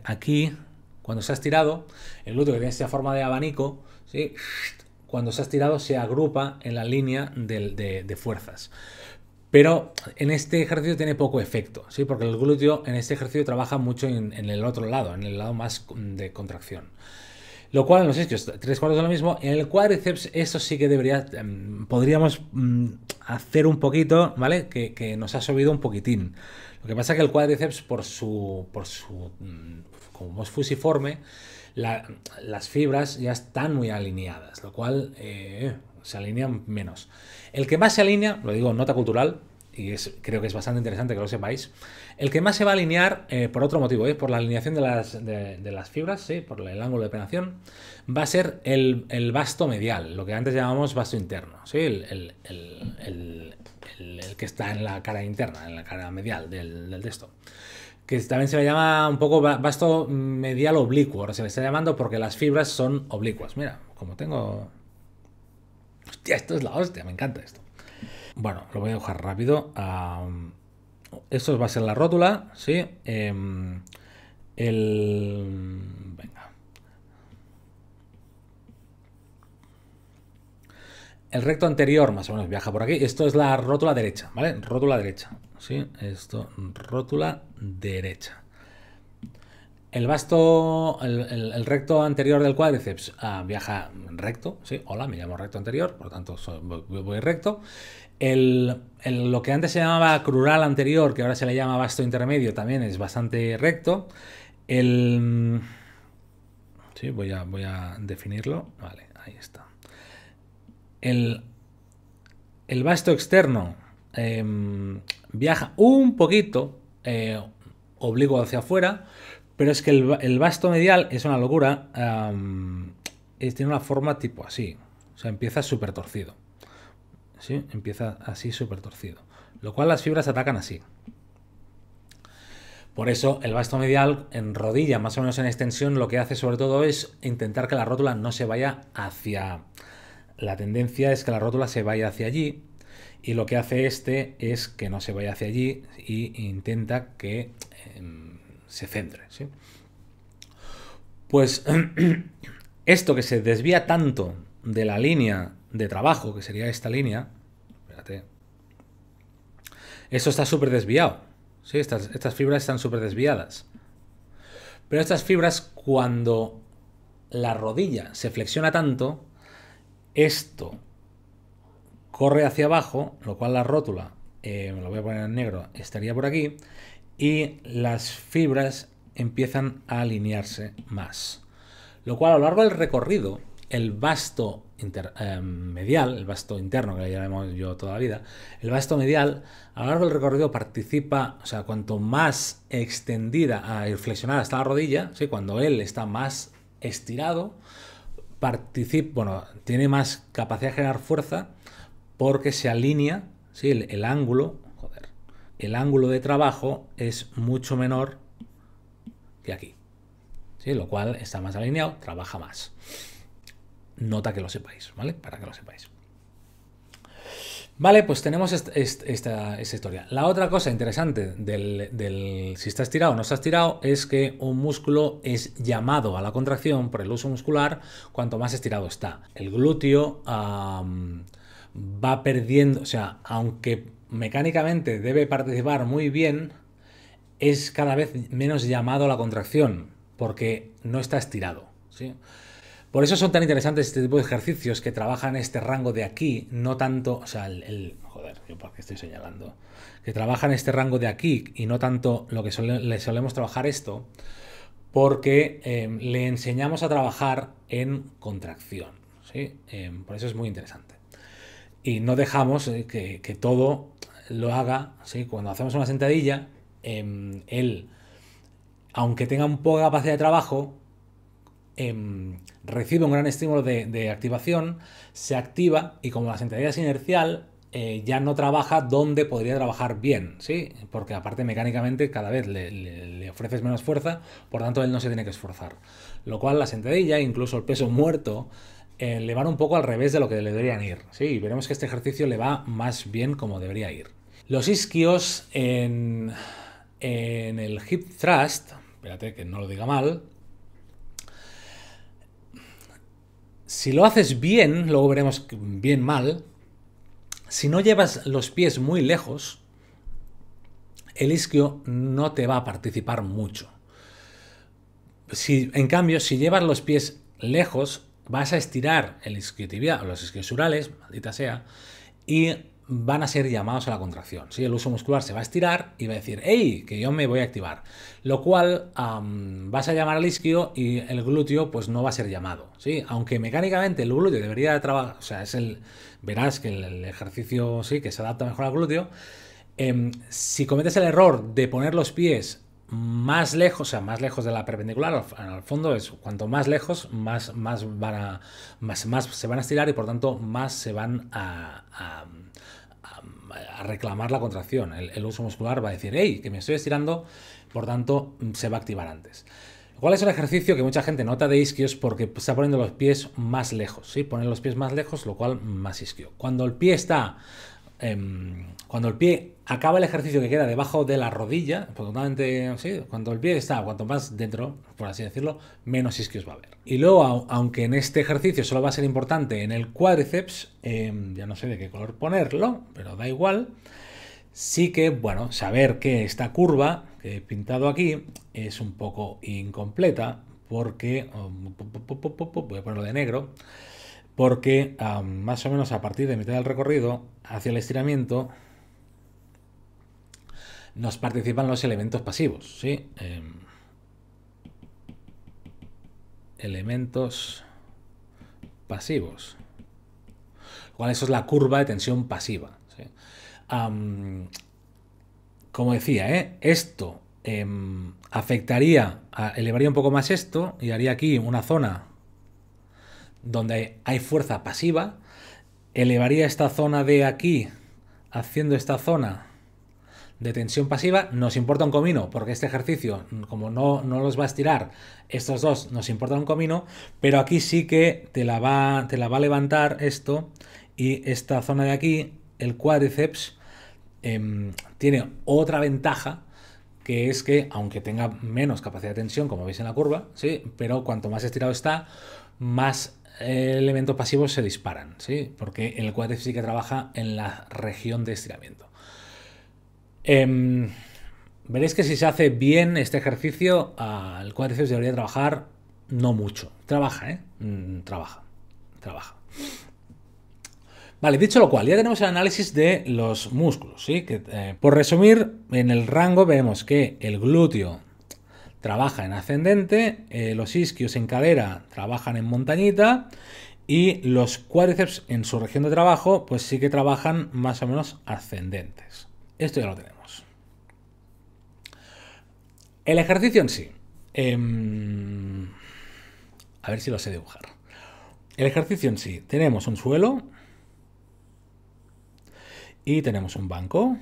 aquí, cuando se ha estirado, el glúteo que tiene esta forma de abanico, cuando se ha estirado se agrupa en la línea de, fuerzas. Pero en este ejercicio tiene poco efecto, ¿sí? porque el glúteo en este ejercicio trabaja mucho en el otro lado, en el lado más de contracción. Lo cual en los tres cuartos de lo mismo. En el cuádriceps, eso sí que debería. Em, podríamos mm, hacer un poquito, ¿vale? Que, nos ha subido un poquitín. Lo que pasa es que el cuádriceps, por su. por su. Mm, como es fusiforme, las fibras ya están muy alineadas, lo cual eh, se alinean menos. El que más se alinea, lo digo, nota cultural, y creo que es bastante interesante que lo sepáis, el que más se va a alinear eh, por otro motivo, eh, por la alineación de las, de, las fibras, ¿sí? por el ángulo de penación, va a ser el, el vasto medial, lo que antes llamamos vasto interno, el, que está en la cara interna, en la cara medial del, del texto que también se le llama un poco vasto medial oblicuo, ahora se le está llamando porque las fibras son oblicuas. Mira, como tengo... Hostia, esto es la hostia, me encanta esto. Bueno, lo voy a dibujar rápido. esto va a ser la rótula, ¿sí? Em, el... recto anterior, más o menos, viaja por aquí. Esto es la rótula derecha, ¿vale? Rótula derecha, ¿sí? Esto, rótula derecha. El vasto, el, recto anterior del cuádriceps ah, viaja recto, sí, hola, me llamo recto anterior, por lo tanto voy, recto. El, lo que antes se llamaba crural anterior, que ahora se le llama vasto intermedio, también es bastante recto. El... Sí, voy a, voy a definirlo. Vale, ahí está. El, el vasto externo em, viaja un poquito eh, hacia afuera, pero es que el, vasto medial es una locura. tiene una forma tipo así. O sea, empieza súper torcido. Empieza así súper torcido. Lo cual las fibras atacan así. Por eso el vasto medial en rodilla, más o menos en extensión, lo que hace sobre todo es intentar que la rótula no se vaya hacia... La tendencia es que la rótula se vaya hacia allí y lo que hace este es que no se vaya hacia allí e intenta que em, se centre. Pues esto que se desvía tanto de la línea de trabajo, que sería esta línea, espérate, eso está súper desviado. ¿sí? Estas, estas fibras están súper desviadas. Pero estas fibras, cuando la rodilla se flexiona tanto, esto corre hacia abajo, lo cual la rótula, eh, me lo voy a poner en negro, estaría por aquí, y las fibras empiezan a alinearse más. Lo cual a lo largo del recorrido el vasto em, medial, el vasto interno, que le llamamos yo toda la vida, el vasto medial a lo largo del recorrido participa, o sea, cuanto más extendida y flexionada está la rodilla, ¿sí? cuando él está más estirado, participa, bueno, tiene más capacidad de generar fuerza porque se alinea, ¿sí? el, ángulo, el ángulo de trabajo es mucho menor que aquí. ¿sí? Lo cual está más alineado, trabaja más nota que lo sepáis, ¿vale? Para que lo sepáis. Vale, pues tenemos esta, historia. La otra cosa interesante del, si está estirado o no está estirado es que un músculo es llamado a la contracción por el uso muscular cuanto más estirado está. El glúteo va perdiendo, o sea, aunque mecánicamente debe participar muy bien, es cada vez menos llamado a la contracción porque no está estirado. ¿sí? Por eso son tan interesantes este tipo de ejercicios que trabajan este rango de aquí, no tanto, o sea, el, joder, yo por qué estoy señalando, que trabajan este rango de aquí y no tanto lo que le solemos trabajar esto, porque em, le enseñamos a trabajar en contracción, ¿sí? Em, por eso es muy interesante. Y no dejamos eh, que, todo lo haga, ¿sí? Cuando hacemos una sentadilla, em, él, aunque tenga un poco de capacidad de trabajo, Em, recibe un gran estímulo de, activación, se activa y como la sentadilla es inercial, eh, ya no trabaja donde podría trabajar bien, ¿sí? Porque aparte mecánicamente cada vez le, ofreces menos fuerza, por tanto él no se tiene que esforzar. Lo cual la sentadilla, incluso el peso muerto, eh, le van un poco al revés de lo que le deberían ir, ¿sí? veremos que este ejercicio le va más bien como debería ir. Los isquios en, en el hip thrust, espérate que no lo diga mal, Si lo haces bien, luego veremos bien mal, si no llevas los pies muy lejos, el isquio no te va a participar mucho. Si, en cambio, si llevas los pies lejos, vas a estirar el isquiotibial o los isquiosurales, maldita sea, y van a ser llamados a la contracción. Si El uso muscular se va a estirar y va a decir, ¡Ey! que yo me voy a activar. Lo cual vas a llamar al isquio y el glúteo pues no va a ser llamado. ¿sí? Aunque mecánicamente el glúteo debería trabajar, o sea, es el, verás que el, ejercicio sí que se adapta mejor al glúteo. Em, si cometes el error de poner los pies más lejos, o sea, más lejos de la perpendicular, al, fondo es cuanto más lejos, más, más van a, más, más se van a estirar y por tanto más se van a a reclamar la contracción. El, uso muscular va a decir, hey, que me estoy estirando, por tanto, mm, se va a activar antes. ¿Cuál es el ejercicio que mucha gente nota de isquios? Porque está poniendo los pies más lejos, ¿sí? Poner los pies más lejos, lo cual más isquio. Cuando el pie está Em, cuando el pie acaba el ejercicio que queda debajo de la rodilla, totalmente sí, cuando el pie está, cuanto más dentro, por así decirlo, menos isquios va a haber. Y luego, aunque en este ejercicio solo va a ser importante en el cuádriceps, em, ya no sé de qué color ponerlo, pero da igual. Sí que, bueno, saber que esta curva que he pintado aquí es un poco incompleta porque, um, voy a ponerlo de negro, porque más o menos a partir de mitad del recorrido hacia el estiramiento nos participan los elementos pasivos, ¿sí? Em, elementos pasivos. cuál eso es la curva de tensión pasiva. como decía, ¿eh? esto em, afectaría, elevaría un poco más esto y haría aquí una zona donde hay fuerza pasiva, elevaría esta zona de aquí, haciendo esta zona de tensión pasiva, nos importa un comino, porque este ejercicio, como no, los va a estirar, estos dos nos importa un comino, pero aquí sí que te la va, te la va a levantar esto y esta zona de aquí, el cuádriceps, em, tiene otra ventaja que es que aunque tenga menos capacidad de tensión, como veis en la curva, ¿sí? pero cuanto más estirado está, más elementos pasivos se disparan, ¿sí? porque el cuádriceps sí que trabaja en la región de estiramiento. Em, veréis que si se hace bien este ejercicio, ah, el cuádriceps debería trabajar no mucho. Trabaja, ¿eh? mm, Trabaja, trabaja. Vale, dicho lo cual, ya tenemos el análisis de los músculos, ¿sí? Que, eh, por resumir, en el rango vemos que el glúteo trabaja en ascendente, eh, los isquios en cadera trabajan en montañita y los cuádriceps en su región de trabajo pues sí que trabajan más o menos ascendentes. Esto ya lo tenemos. El ejercicio en sí. Em, a ver si lo sé dibujar. El ejercicio en sí. Tenemos un suelo y tenemos un banco.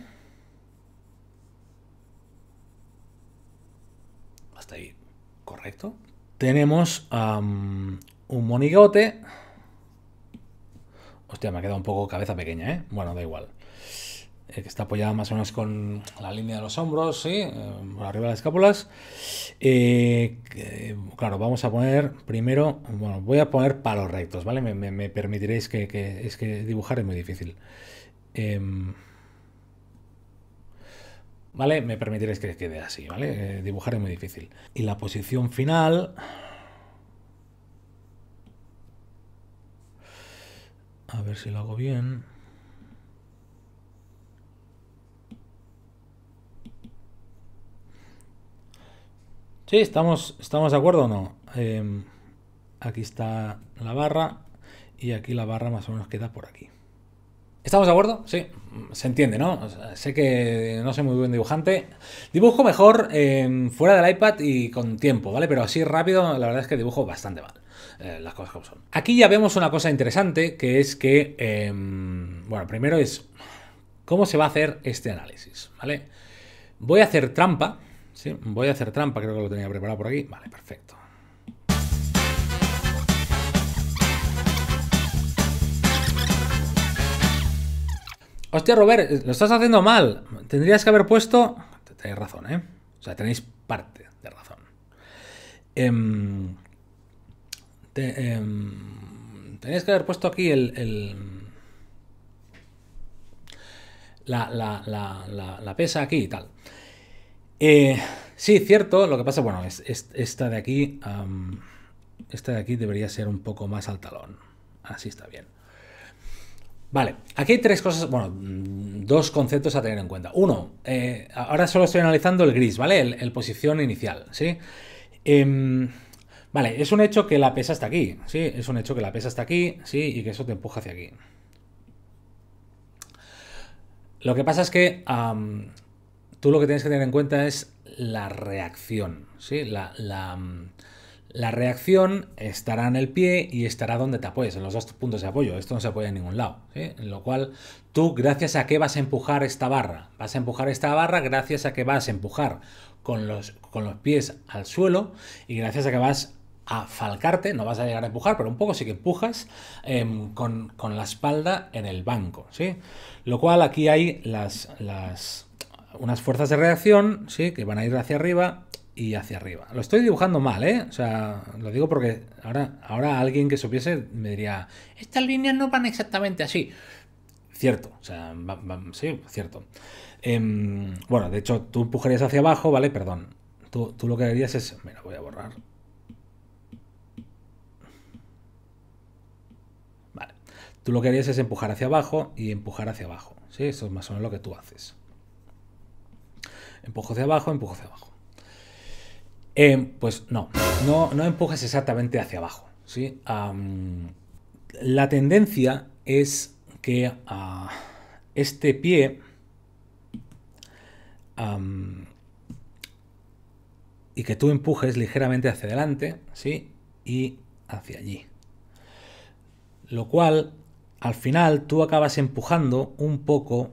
Hasta ahí, correcto. Tenemos un monigote. Hostia, me ha quedado un poco cabeza pequeña, ¿eh? Bueno, da igual. Eh, que está apoyada más o menos con la línea de los hombros, ¿sí? Eh, arriba de las escápulas. claro, vamos a poner primero... Bueno, voy a poner palos rectos, ¿vale? Me, permitiréis que, que, Es que dibujar es muy difícil. Em, ¿vale? Me permitiréis que quede así, ¿vale? Eh, dibujar es muy difícil. Y la posición final... A ver si lo hago bien. Sí, estamos, estamos de acuerdo o no. Eh, aquí está la barra y aquí la barra más o menos queda por aquí. ¿Estamos de acuerdo? Sí, se entiende, ¿no? sé que no soy muy buen dibujante. Dibujo mejor em, fuera del iPad y con tiempo, ¿vale? Pero así rápido, la verdad es que dibujo bastante mal. Eh, las cosas como son. Aquí ya vemos una cosa interesante, que es que, em, bueno, primero es cómo se va a hacer este análisis, ¿vale? Voy a hacer trampa, ¿sí? Voy a hacer trampa, creo que lo tenía preparado por aquí. Vale, perfecto. Hostia, Robert, lo estás haciendo mal. Tendrías que haber puesto. Tenéis razón, ¿eh? O sea, tenéis parte de razón. Em, em, tenéis que haber puesto aquí el. la, pesa aquí y tal. Eh, sí, cierto, lo que pasa, bueno, es, esta de aquí. esta de aquí debería ser un poco más al talón. Así está bien. Vale, aquí hay tres cosas, bueno, mm, dos conceptos a tener en cuenta. Uno, eh, ahora solo estoy analizando el gris, ¿vale? El, posición inicial, ¿sí? Em, vale, es un hecho que la pesa está aquí, ¿sí? Es un hecho que la pesa está aquí, ¿sí? Y que eso te empuja hacia aquí. Lo que pasa es que tú lo que tienes que tener en cuenta es la reacción, ¿sí? la, mm, la reacción estará en el pie y estará donde te apoyes, en los dos puntos de apoyo. Esto no se apoya en ningún lado. En lo cual, tú, gracias a qué vas a empujar esta barra. Vas a empujar esta barra gracias a que vas a empujar con los, con los pies al suelo y gracias a que vas a falcarte, no vas a llegar a empujar, pero un poco sí que empujas em, con, con, la espalda en el banco. ¿sí? Lo cual aquí hay las, las unas fuerzas de reacción, ¿sí? que van a ir hacia arriba y hacia arriba. Lo estoy dibujando mal, ¿eh? O sea, lo digo porque ahora, ahora alguien que supiese me diría, estas líneas no van exactamente así. Cierto, o sea, sí, cierto. Em, bueno, de hecho, tú empujarías hacia abajo, ¿vale? Perdón. Tú, lo que harías es... Mira, voy a borrar. Vale. Tú lo que harías es empujar hacia abajo y empujar hacia abajo. ¿Sí? Eso es más o menos lo que tú haces. Empujo hacia abajo, empujo hacia abajo. Em, pues no, no, no, empujas exactamente hacia abajo. ¿sí? la tendencia es que a ah, este pie y que tú empujes ligeramente hacia adelante ¿sí? y hacia allí. Lo cual, al final, tú acabas empujando un poco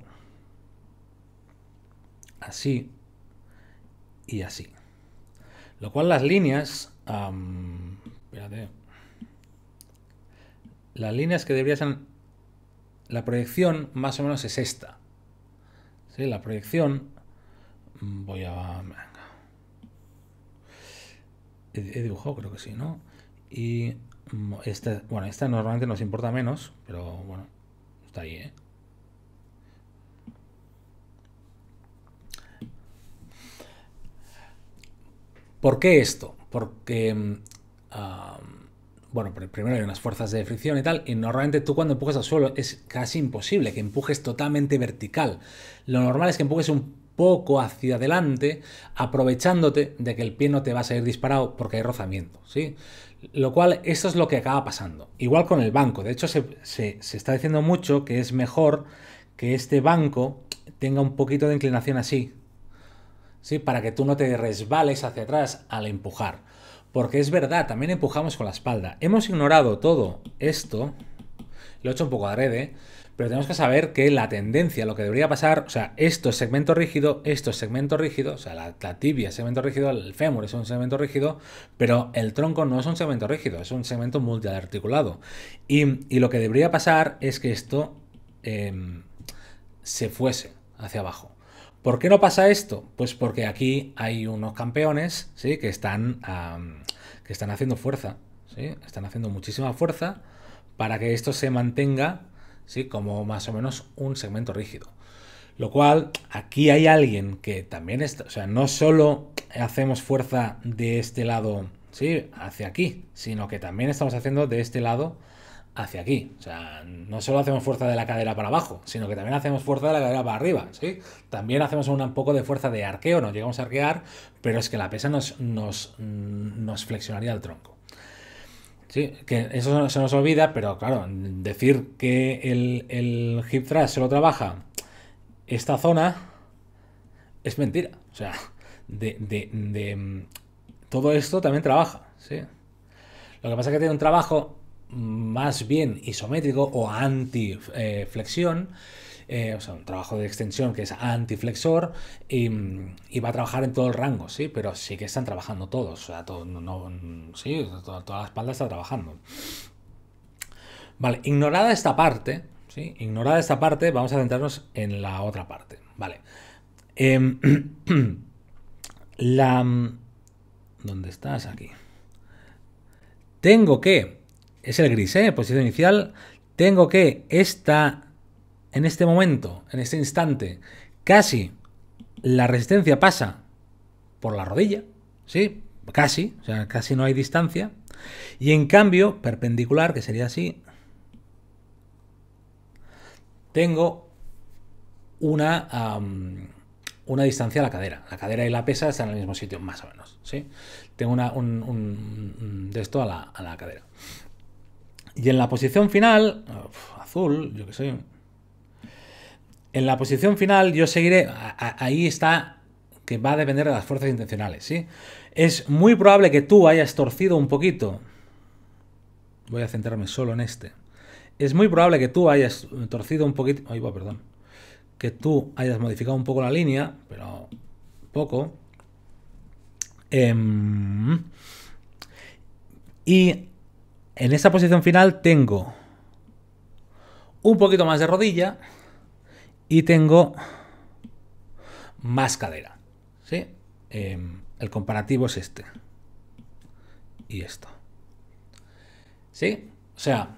así y así. Lo cual las líneas... espérate. Las líneas que deberían... Ser, la proyección más o menos es esta. ¿Sí? La proyección... Mm, voy a... He, dibujado, creo que sí, ¿no? Y... Mm, esta, bueno, esta normalmente nos importa menos, pero bueno, está ahí, ¿eh? ¿Por qué esto? Porque, mm, bueno, primero hay unas fuerzas de fricción y tal, y normalmente tú cuando empujas al suelo es casi imposible que empujes totalmente vertical. Lo normal es que empujes un poco hacia adelante, aprovechándote de que el pie no te va a salir disparado porque hay rozamiento, ¿sí? Lo cual, esto es lo que acaba pasando. Igual con el banco. De hecho, se, se está diciendo mucho que es mejor que este banco tenga un poquito de inclinación así, para que tú no te resbales hacia atrás al empujar. Porque es verdad, también empujamos con la espalda. Hemos ignorado todo esto, lo he hecho un poco adrede, pero tenemos que saber que la tendencia, lo que debería pasar, o sea, esto es segmento rígido, esto es segmento rígido, o sea, la, tibia es segmento rígido, el fémur es un segmento rígido, pero el tronco no es un segmento rígido, es un segmento multiarticulado. Y, lo que debería pasar es que esto em, se fuese hacia abajo. ¿Por qué no pasa esto? Pues porque aquí hay unos campeones ¿sí? que, están, que están haciendo fuerza, ¿sí? están haciendo muchísima fuerza para que esto se mantenga ¿sí? como más o menos un segmento rígido. Lo cual, aquí hay alguien que también está, o sea, no solo hacemos fuerza de este lado, ¿sí? Hacia aquí, sino que también estamos haciendo de este lado hacia aquí. O sea, no solo hacemos fuerza de la cadera para abajo, sino que también hacemos fuerza de la cadera para arriba, ¿sí? También hacemos un poco de fuerza de arqueo, nos llegamos a arquear, pero es que la pesa nos, nos, mm, flexionaría el tronco. Sí, que eso se nos olvida, pero claro, decir que el, hip thrust solo trabaja esta zona es mentira. O sea, de, mm, todo esto también trabaja, ¿sí? Lo que pasa es que tiene un trabajo más bien isométrico o antiflexión flexión eh, o sea, un trabajo de extensión que es antiflexor y, y, va a trabajar en todo el rango, sí, pero sí que están trabajando todos, o sea, todo, sí, toda, la espalda está trabajando. Vale, ignorada esta parte, ¿sí? ignorada esta parte, vamos a centrarnos en la otra parte, vale. Em, la... ¿Dónde estás aquí? Tengo que es el gris, ¿eh? Posición pues inicial. Tengo que esta, en este momento, en este instante, casi la resistencia pasa por la rodilla, ¿sí? Casi, o sea, casi no hay distancia. Y en cambio, perpendicular, que sería así, tengo una, una distancia a la cadera. La cadera y la pesa están en el mismo sitio, más o menos, ¿sí? Tengo una, un, de esto a la, a la cadera. Y en la posición final, azul, yo que sé. En la posición final yo seguiré, ahí está que va a depender de las fuerzas intencionales, ¿sí? Es muy probable que tú hayas torcido un poquito. Voy a centrarme solo en este. Es muy probable que tú hayas torcido un poquito, ay, va, perdón. Que tú hayas modificado un poco la línea, pero poco. Em, y en esta posición final tengo un poquito más de rodilla y tengo más cadera. ¿sí? Em, el comparativo es este y esto. ¿Sí? O sea,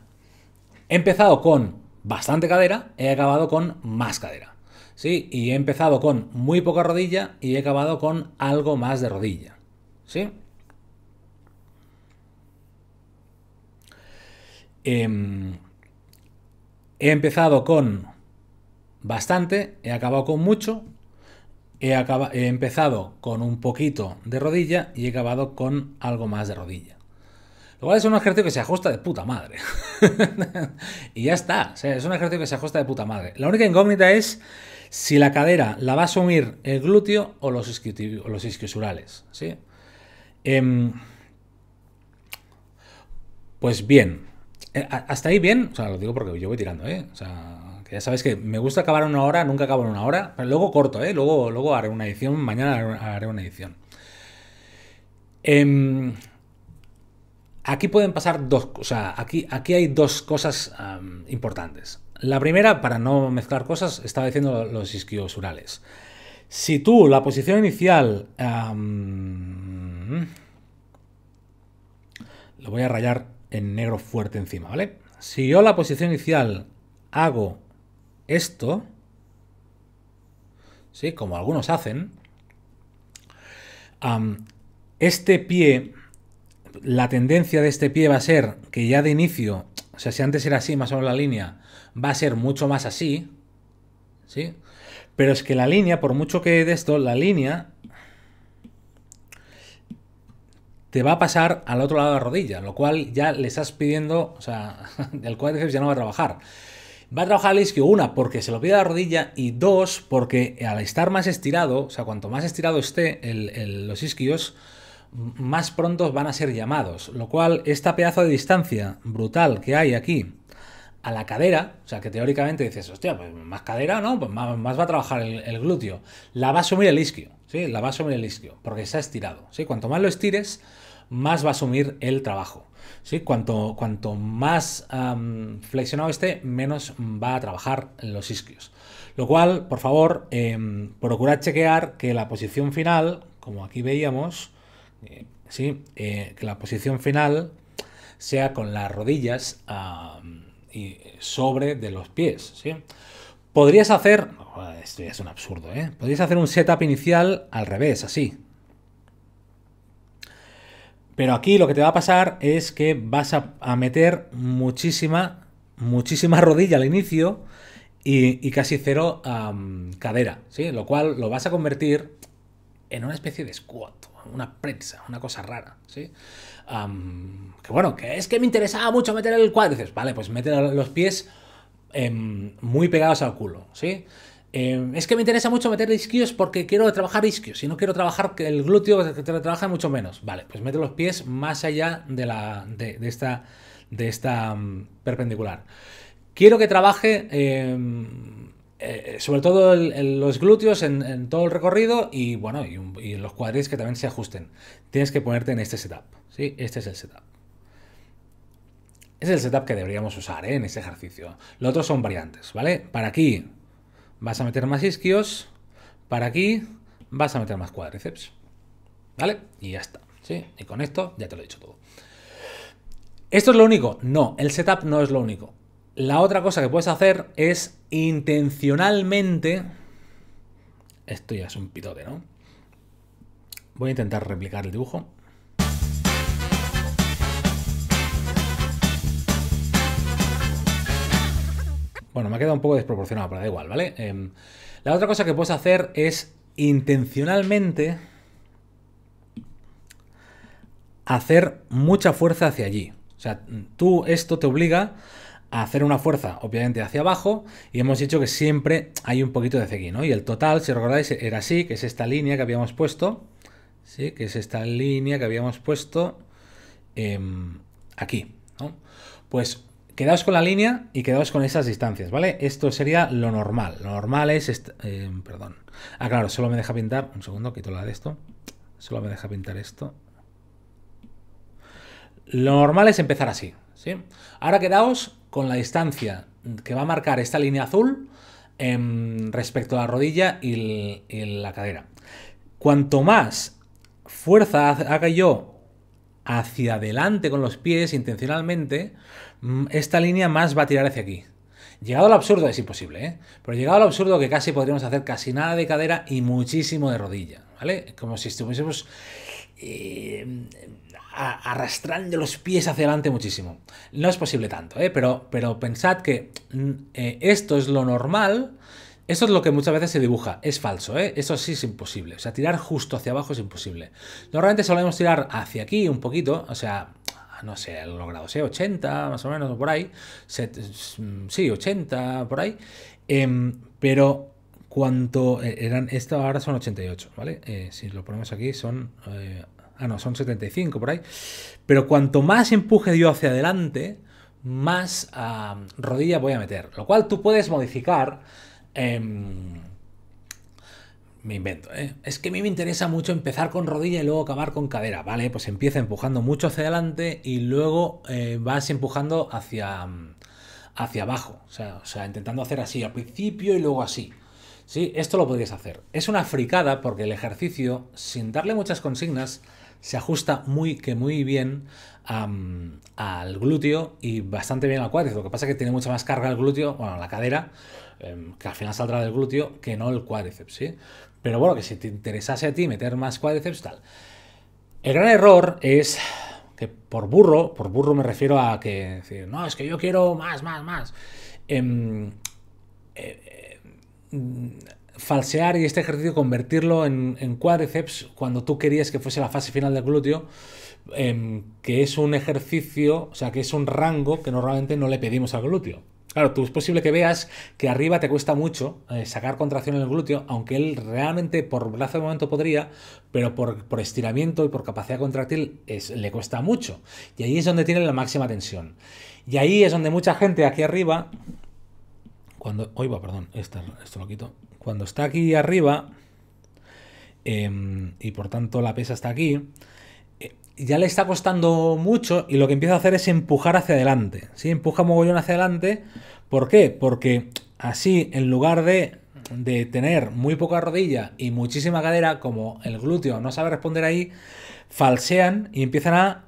he empezado con bastante cadera, he acabado con más cadera. ¿Sí? Y he empezado con muy poca rodilla y he acabado con algo más de rodilla. ¿Sí? Em, he empezado con bastante, he acabado con mucho, he, empezado con un poquito de rodilla y he acabado con algo más de rodilla. Lo cual es un ejercicio que se ajusta de puta madre. y ya está. es un ejercicio que se ajusta de puta madre. La única incógnita es si la cadera la va a asumir el glúteo o los, los isquiosurales. ¿sí? Em, pues bien. Eh, hasta ahí bien, o sea, lo digo porque yo voy tirando, ¿eh? O sea, que ya sabes que me gusta acabar en una hora, nunca acabo en una hora, pero luego corto, ¿eh? Luego, luego haré una edición, mañana haré una edición. Em, aquí pueden pasar dos, o sea, aquí, aquí hay dos cosas importantes. La primera, para no mezclar cosas, estaba diciendo los isquiosurales. Si tú la posición inicial... lo voy a rayar en negro fuerte encima, ¿vale? Si yo la posición inicial hago esto, ¿sí? Como algunos hacen, este pie, la tendencia de este pie va a ser que ya de inicio, o sea, si antes era así, más o menos la línea, va a ser mucho más así, ¿sí? Pero es que la línea, por mucho que de esto, la línea te va a pasar al otro lado de la rodilla, lo cual ya le estás pidiendo, o sea, el cuádriceps ya no va a trabajar. Va a trabajar el isquio, una, porque se lo pide a la rodilla, y dos, porque al estar más estirado, o sea, cuanto más estirado esté los isquios, más pronto van a ser llamados. Lo cual, esta pedazo de distancia brutal que hay aquí a la cadera, o sea, que teóricamente dices, hostia, pues más cadera, ¿no? Pues más, va a trabajar el, el glúteo. La va a asumir el isquio. La va a asumir el isquio, porque se ha estirado. Cuanto más lo estires, más va a asumir el trabajo. Cuanto, más flexionado esté, menos va a trabajar los isquios. Lo cual, por favor, em, procura chequear que la posición final, como aquí veíamos, eh, eh, que la posición final sea con las rodillas y sobre de los pies. Podrías hacer... Esto ya es un absurdo, ¿eh? Podrías hacer un setup inicial al revés, así. Pero aquí lo que te va a pasar es que vas a, meter muchísima, muchísima rodilla al inicio y, casi cero cadera, ¿sí? Lo cual lo vas a convertir en una especie de squat, una prensa, una cosa rara, ¿sí? que bueno, que es que me interesaba mucho meter el cuádriceps. Vale, pues mete los pies Em, muy pegados al culo, em, es que me interesa mucho meter isquios porque quiero trabajar isquios y no quiero trabajar el glúteo que te trabaja mucho menos. Vale, pues mete los pies más allá de, la, de, esta, de esta mm, perpendicular. Quiero que trabaje em, eh, sobre todo los glúteos en, todo el recorrido y bueno, y, los cuadris que también se ajusten. Tienes que ponerte en este setup. ¿sí? Este es el setup. Es el setup que deberíamos usar ¿eh? en ese ejercicio. Lo otro son variantes, ¿vale? Para aquí vas a meter más isquios, para aquí vas a meter más cuádriceps, ¿vale? Y ya está, ¿sí? Y con esto ya te lo he dicho todo. ¿Esto es lo único? No, el setup no es lo único. La otra cosa que puedes hacer es intencionalmente... Esto ya es un pitote, ¿no? Voy a intentar replicar el dibujo. Bueno, me ha quedado un poco desproporcionado, pero da igual, ¿vale? Em, la otra cosa que puedes hacer es intencionalmente hacer mucha fuerza hacia allí. O sea, tú esto te obliga a hacer una fuerza, obviamente, hacia abajo, y hemos dicho que siempre hay un poquito de seguino. ¿no? Y el total, si recordáis, era así, que es esta línea que habíamos puesto, ¿sí? Que es esta línea que habíamos puesto em, aquí, ¿no? Pues quedaos con la línea y quedaos con esas distancias, ¿vale? Esto sería lo normal. Lo normal es... Em, perdón. Ah, claro, solo me deja pintar... Un segundo, quito la de esto. Solo me deja pintar esto. Lo normal es empezar así, ¿sí? Ahora quedaos con la distancia que va a marcar esta línea azul em, respecto a la rodilla y, la cadera. Cuanto más fuerza haga yo hacia adelante con los pies intencionalmente, Mm, esta línea más va a tirar hacia aquí. Llegado al absurdo es imposible, ¿eh? Pero llegado al absurdo que casi podríamos hacer casi nada de cadera y muchísimo de rodilla, ¿vale? Como si estuviésemos eh, arrastrando los pies hacia adelante muchísimo. No es posible tanto, ¿eh? Pero, pero pensad que mm, eh, esto es lo normal. Eso es lo que muchas veces se dibuja, es falso, ¿eh? Eso sí es imposible, o sea, tirar justo hacia abajo es imposible. Normalmente solemos tirar hacia aquí un poquito, o sea, no sé han logrado sé, 80 más o menos, por ahí, mm, sí, 80 por ahí, em, pero cuanto e, eran, esto ahora son 88, ¿vale? Eh, si lo ponemos aquí son, eh, ah no, son 75 por ahí, pero cuanto más empuje dio hacia adelante, más ah, rodilla voy a meter, lo cual tú puedes modificar. Em, me invento, ¿eh? Es que a mí me interesa mucho empezar con rodilla y luego acabar con cadera, ¿vale? Pues empieza empujando mucho hacia adelante y luego eh, vas empujando hacia, hacia abajo, o sea, intentando hacer así al principio y luego así. Sí, esto lo podrías hacer. Es una fricada porque el ejercicio, sin darle muchas consignas, se ajusta muy que muy bien al glúteo y bastante bien al cuádriceps. Lo que pasa es que tiene mucha más carga el glúteo, bueno, la cadera, em, que al final saldrá del glúteo, que no el cuádriceps, ¿sí? Pero bueno, que si te interesase a ti meter más cuádriceps, tal. El gran error es que por burro, por burro me refiero a que decir, no, es que yo quiero más, más, más. Em, eh, eh, falsear y este ejercicio convertirlo en, cuádriceps cuando tú querías que fuese la fase final del glúteo, em, que es un ejercicio, o sea, que es un rango que normalmente no le pedimos al glúteo. Claro, tú es posible que veas que arriba te cuesta mucho eh, sacar contracción en el glúteo, aunque él realmente por brazo de momento podría, pero por, estiramiento y por capacidad contractil es, le cuesta mucho. Y ahí es donde tiene la máxima tensión. Y ahí es donde mucha gente aquí arriba, cuando... perdón, esto, lo quito. Cuando está aquí arriba, em, y por tanto la pesa está aquí, ya le está costando mucho y lo que empieza a hacer es empujar hacia adelante. si Empuja mogollón hacia adelante. ¿Por qué? Porque así, en lugar de, tener muy poca rodilla y muchísima cadera, como el glúteo no sabe responder ahí, falsean y empiezan a,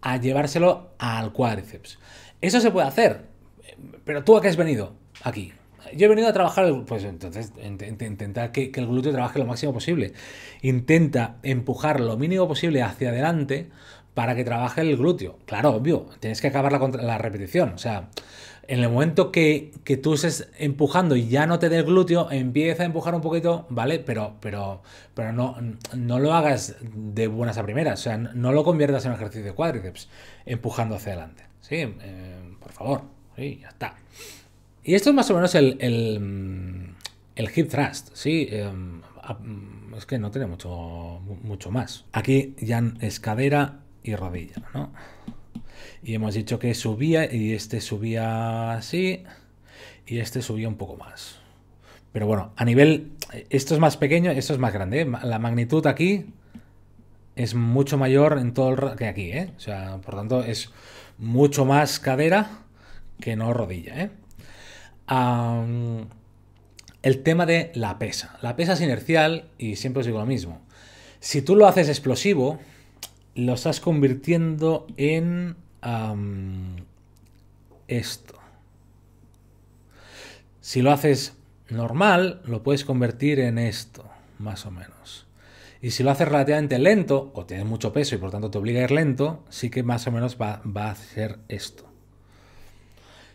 a llevárselo al cuádriceps. Eso se puede hacer. Pero tú a qué has venido aquí? yo he venido a trabajar, pues entonces intentar que, el glúteo trabaje lo máximo posible. Intenta empujar lo mínimo posible hacia adelante para que trabaje el glúteo. Claro, obvio, tienes que acabar la, la repetición. O sea, en el momento que, tú estés empujando y ya no te dé el glúteo, empieza a empujar un poquito, ¿vale? Pero, pero, pero no, no lo hagas de buenas a primeras. O sea, no lo conviertas en un ejercicio de cuádriceps empujando hacia adelante. Sí, eh, por favor. Sí, ya está. Y esto es más o menos el, el, mm, hip thrust, ¿sí? Em, mm, es que no tiene mucho, mucho más. Aquí ya es cadera y rodilla, ¿no? Y hemos dicho que subía y este subía así y este subía un poco más. Pero bueno, a nivel... Esto es más pequeño, esto es más grande. ¿eh? La magnitud aquí es mucho mayor en todo el, que aquí, ¿eh? O sea, por tanto es mucho más cadera que no rodilla, ¿eh? el tema de la pesa. La pesa es inercial y siempre os digo lo mismo. Si tú lo haces explosivo, lo estás convirtiendo en esto. Si lo haces normal, lo puedes convertir en esto, más o menos. Y si lo haces relativamente lento, o tienes mucho peso y por tanto te obliga a ir lento, sí que más o menos va, a ser esto.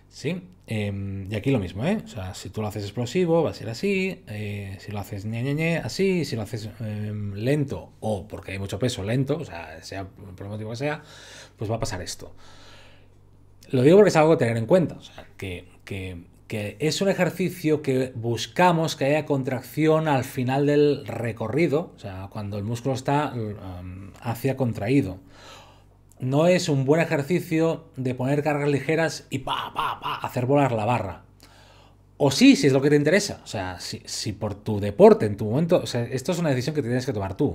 ¿Sí? Em, y aquí lo mismo, ¿eh? si tú lo haces explosivo, va a ser así. Eh, si lo haces ñe, así. Si lo haces em, lento o porque hay mucho peso, lento, o sea, sea por motivo que sea, pues va a pasar esto. Lo digo porque es algo que tener en cuenta. O sea, que, es un ejercicio que buscamos que haya contracción al final del recorrido, o sea, cuando el músculo está em, hacia contraído no es un buen ejercicio de poner cargas ligeras y pa, pa, hacer volar la barra. O sí, si es lo que te interesa. O sea, si, por tu deporte, en tu momento. O sea, esto es una decisión que tienes que tomar tú.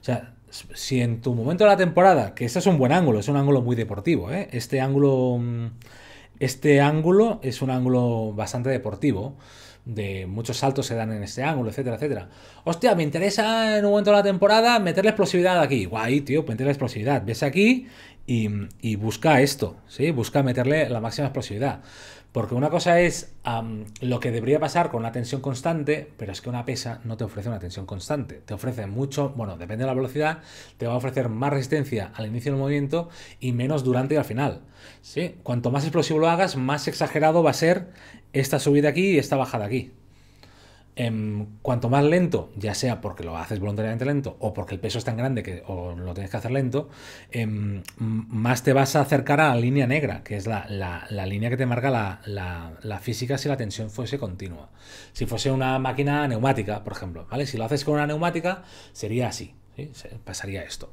O sea, si en tu momento de la temporada, que este es un buen ángulo, es un ángulo muy deportivo, ¿eh? Este ángulo. Mm, este ángulo es un ángulo bastante deportivo de muchos saltos se dan en este ángulo, etcétera, etcétera. Hostia, me interesa en un momento de la temporada meterle explosividad aquí. Guay, tío, la explosividad. Ves aquí y, busca esto, ¿sí? Busca meterle la máxima explosividad. Porque una cosa es lo que debería pasar con la tensión constante, pero es que una pesa no te ofrece una tensión constante. Te ofrece mucho, bueno, depende de la velocidad, te va a ofrecer más resistencia al inicio del movimiento y menos durante y al final. ¿sí? Cuanto más explosivo lo hagas, más exagerado va a ser esta subida aquí y esta bajada aquí. Em, cuanto más lento, ya sea porque lo haces voluntariamente lento o porque el peso es tan grande que o lo tienes que hacer lento, em, más te vas a acercar a la línea negra, que es la, línea que te marca la, la, física si la tensión fuese continua. Si fuese una máquina neumática, por ejemplo, ¿vale? Si lo haces con una neumática, sería así, pasaría esto.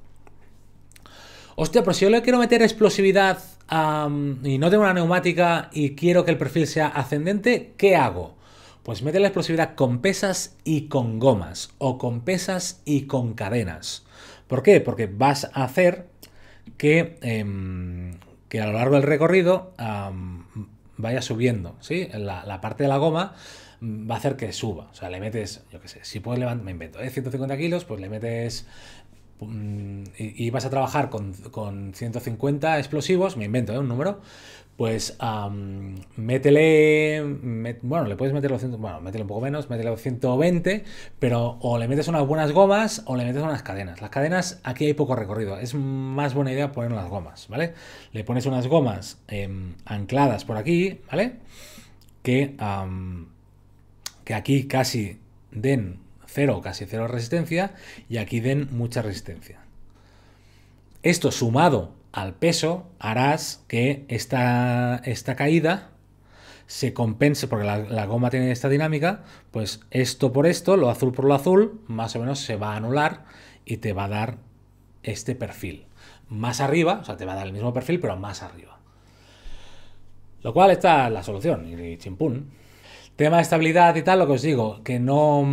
Hostia, pero si yo le quiero meter explosividad y no tengo una neumática y quiero que el perfil sea ascendente, ¿qué hago? Pues mete la explosividad con pesas y con gomas o con pesas y con cadenas. ¿Por qué? Porque vas a hacer que, em, que a lo largo del recorrido vaya subiendo, ¿sí? La, parte de la goma mm, va a hacer que suba. O sea, le metes, yo qué sé, si puedes levantar, me invento, ¿eh? 150 kilos, pues le metes y, vas a trabajar con, 150 explosivos, me invento ¿eh? un número, pues métele, bueno, le puedes meter los, bueno, métele un poco menos, métele a 120, pero o le metes unas buenas gomas o le metes unas cadenas. Las cadenas, aquí hay poco recorrido, es más buena idea poner unas gomas, ¿vale? Le pones unas gomas em, ancladas por aquí, ¿vale? Que, que aquí casi den cero o casi cero resistencia y aquí den mucha resistencia. Esto sumado al peso harás que esta, esta caída se compense, porque la, la, goma tiene esta dinámica, pues esto por esto, lo azul por lo azul, más o menos se va a anular y te va a dar este perfil. Más arriba, o sea, te va a dar el mismo perfil, pero más arriba. Lo cual está la solución, y chimpún. Tema de estabilidad y tal, lo que os digo, que no,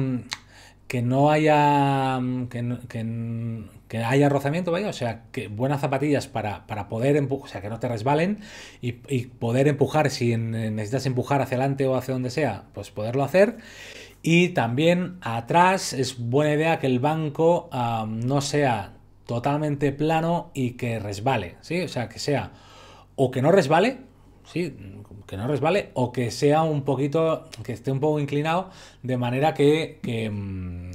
que no haya mm, que, que, haya rozamiento, vaya, o sea, que buenas zapatillas para, para poder empujar, o sea, que no te resbalen y, poder empujar si necesitas empujar hacia adelante o hacia donde sea, pues poderlo hacer. Y también atrás es buena idea que el banco no sea totalmente plano y que resbale, ¿sí? O sea, que sea o que no resbale, ¿sí? que no resbale o que sea un poquito, que esté un poco inclinado, de manera que, que, mm,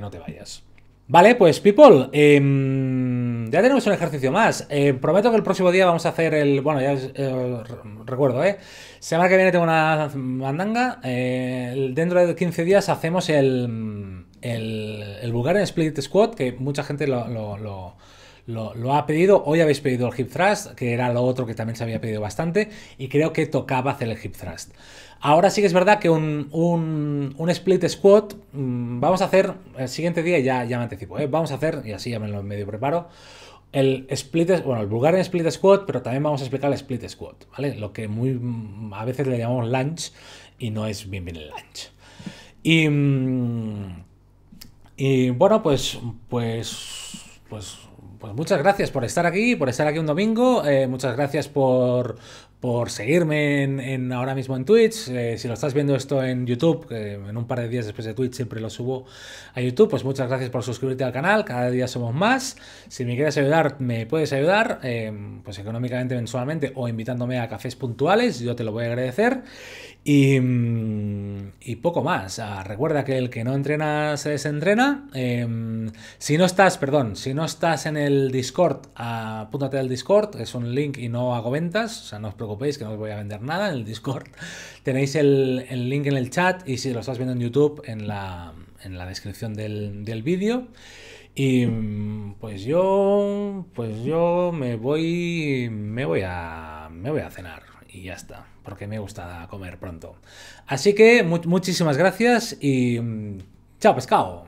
no, te vayas. Vale, pues people, em, ya tenemos un ejercicio más. Em, prometo que el próximo día vamos a hacer el... Bueno, ya eh, recuerdo, ¿eh? Semana que viene tengo una mandanga. Eh, dentro de 15 días hacemos el, el, el Split Squad, que mucha gente lo lo, ha pedido. Hoy habéis pedido el hip thrust, que era lo otro que también se había pedido bastante, y creo que tocaba hacer el hip thrust. Ahora sí que es verdad que un, un, un split squat mm, vamos a hacer el siguiente día, ya, ya me anticipo, ¿eh? vamos a hacer, y así ya me lo medio preparo, el split, bueno, el en split squat, pero también vamos a explicar el split squat, ¿vale? Lo que muy mm, a veces le llamamos lunch y no es bien bien el lunch Y, mm, y bueno, pues, pues, pues pues muchas gracias por estar aquí, por estar aquí un domingo. Eh, muchas gracias por, por seguirme en, ahora mismo en Twitch. Eh, si lo estás viendo esto en YouTube, en un par de días después de Twitch siempre lo subo a YouTube, pues muchas gracias por suscribirte al canal. Cada día somos más. Si me quieres ayudar, me puedes ayudar, eh, pues económicamente, mensualmente o invitándome a cafés puntuales. Yo te lo voy a agradecer. Mm, y, poco más. Ah, recuerda que el que no entrena se desentrena. Em, si no estás, perdón, si no estás en el Discord, apúntate al Discord, es un link y no hago ventas. O sea, no os preocupéis que no os voy a vender nada en el Discord. Tenéis el, link en el chat y si lo estás viendo en YouTube, en la, descripción del, vídeo. Y mm, pues yo, pues yo me voy, me voy a, me voy a cenar y ya está, porque me gusta comer pronto. Así que muchísimas gracias y mm, chao pescado.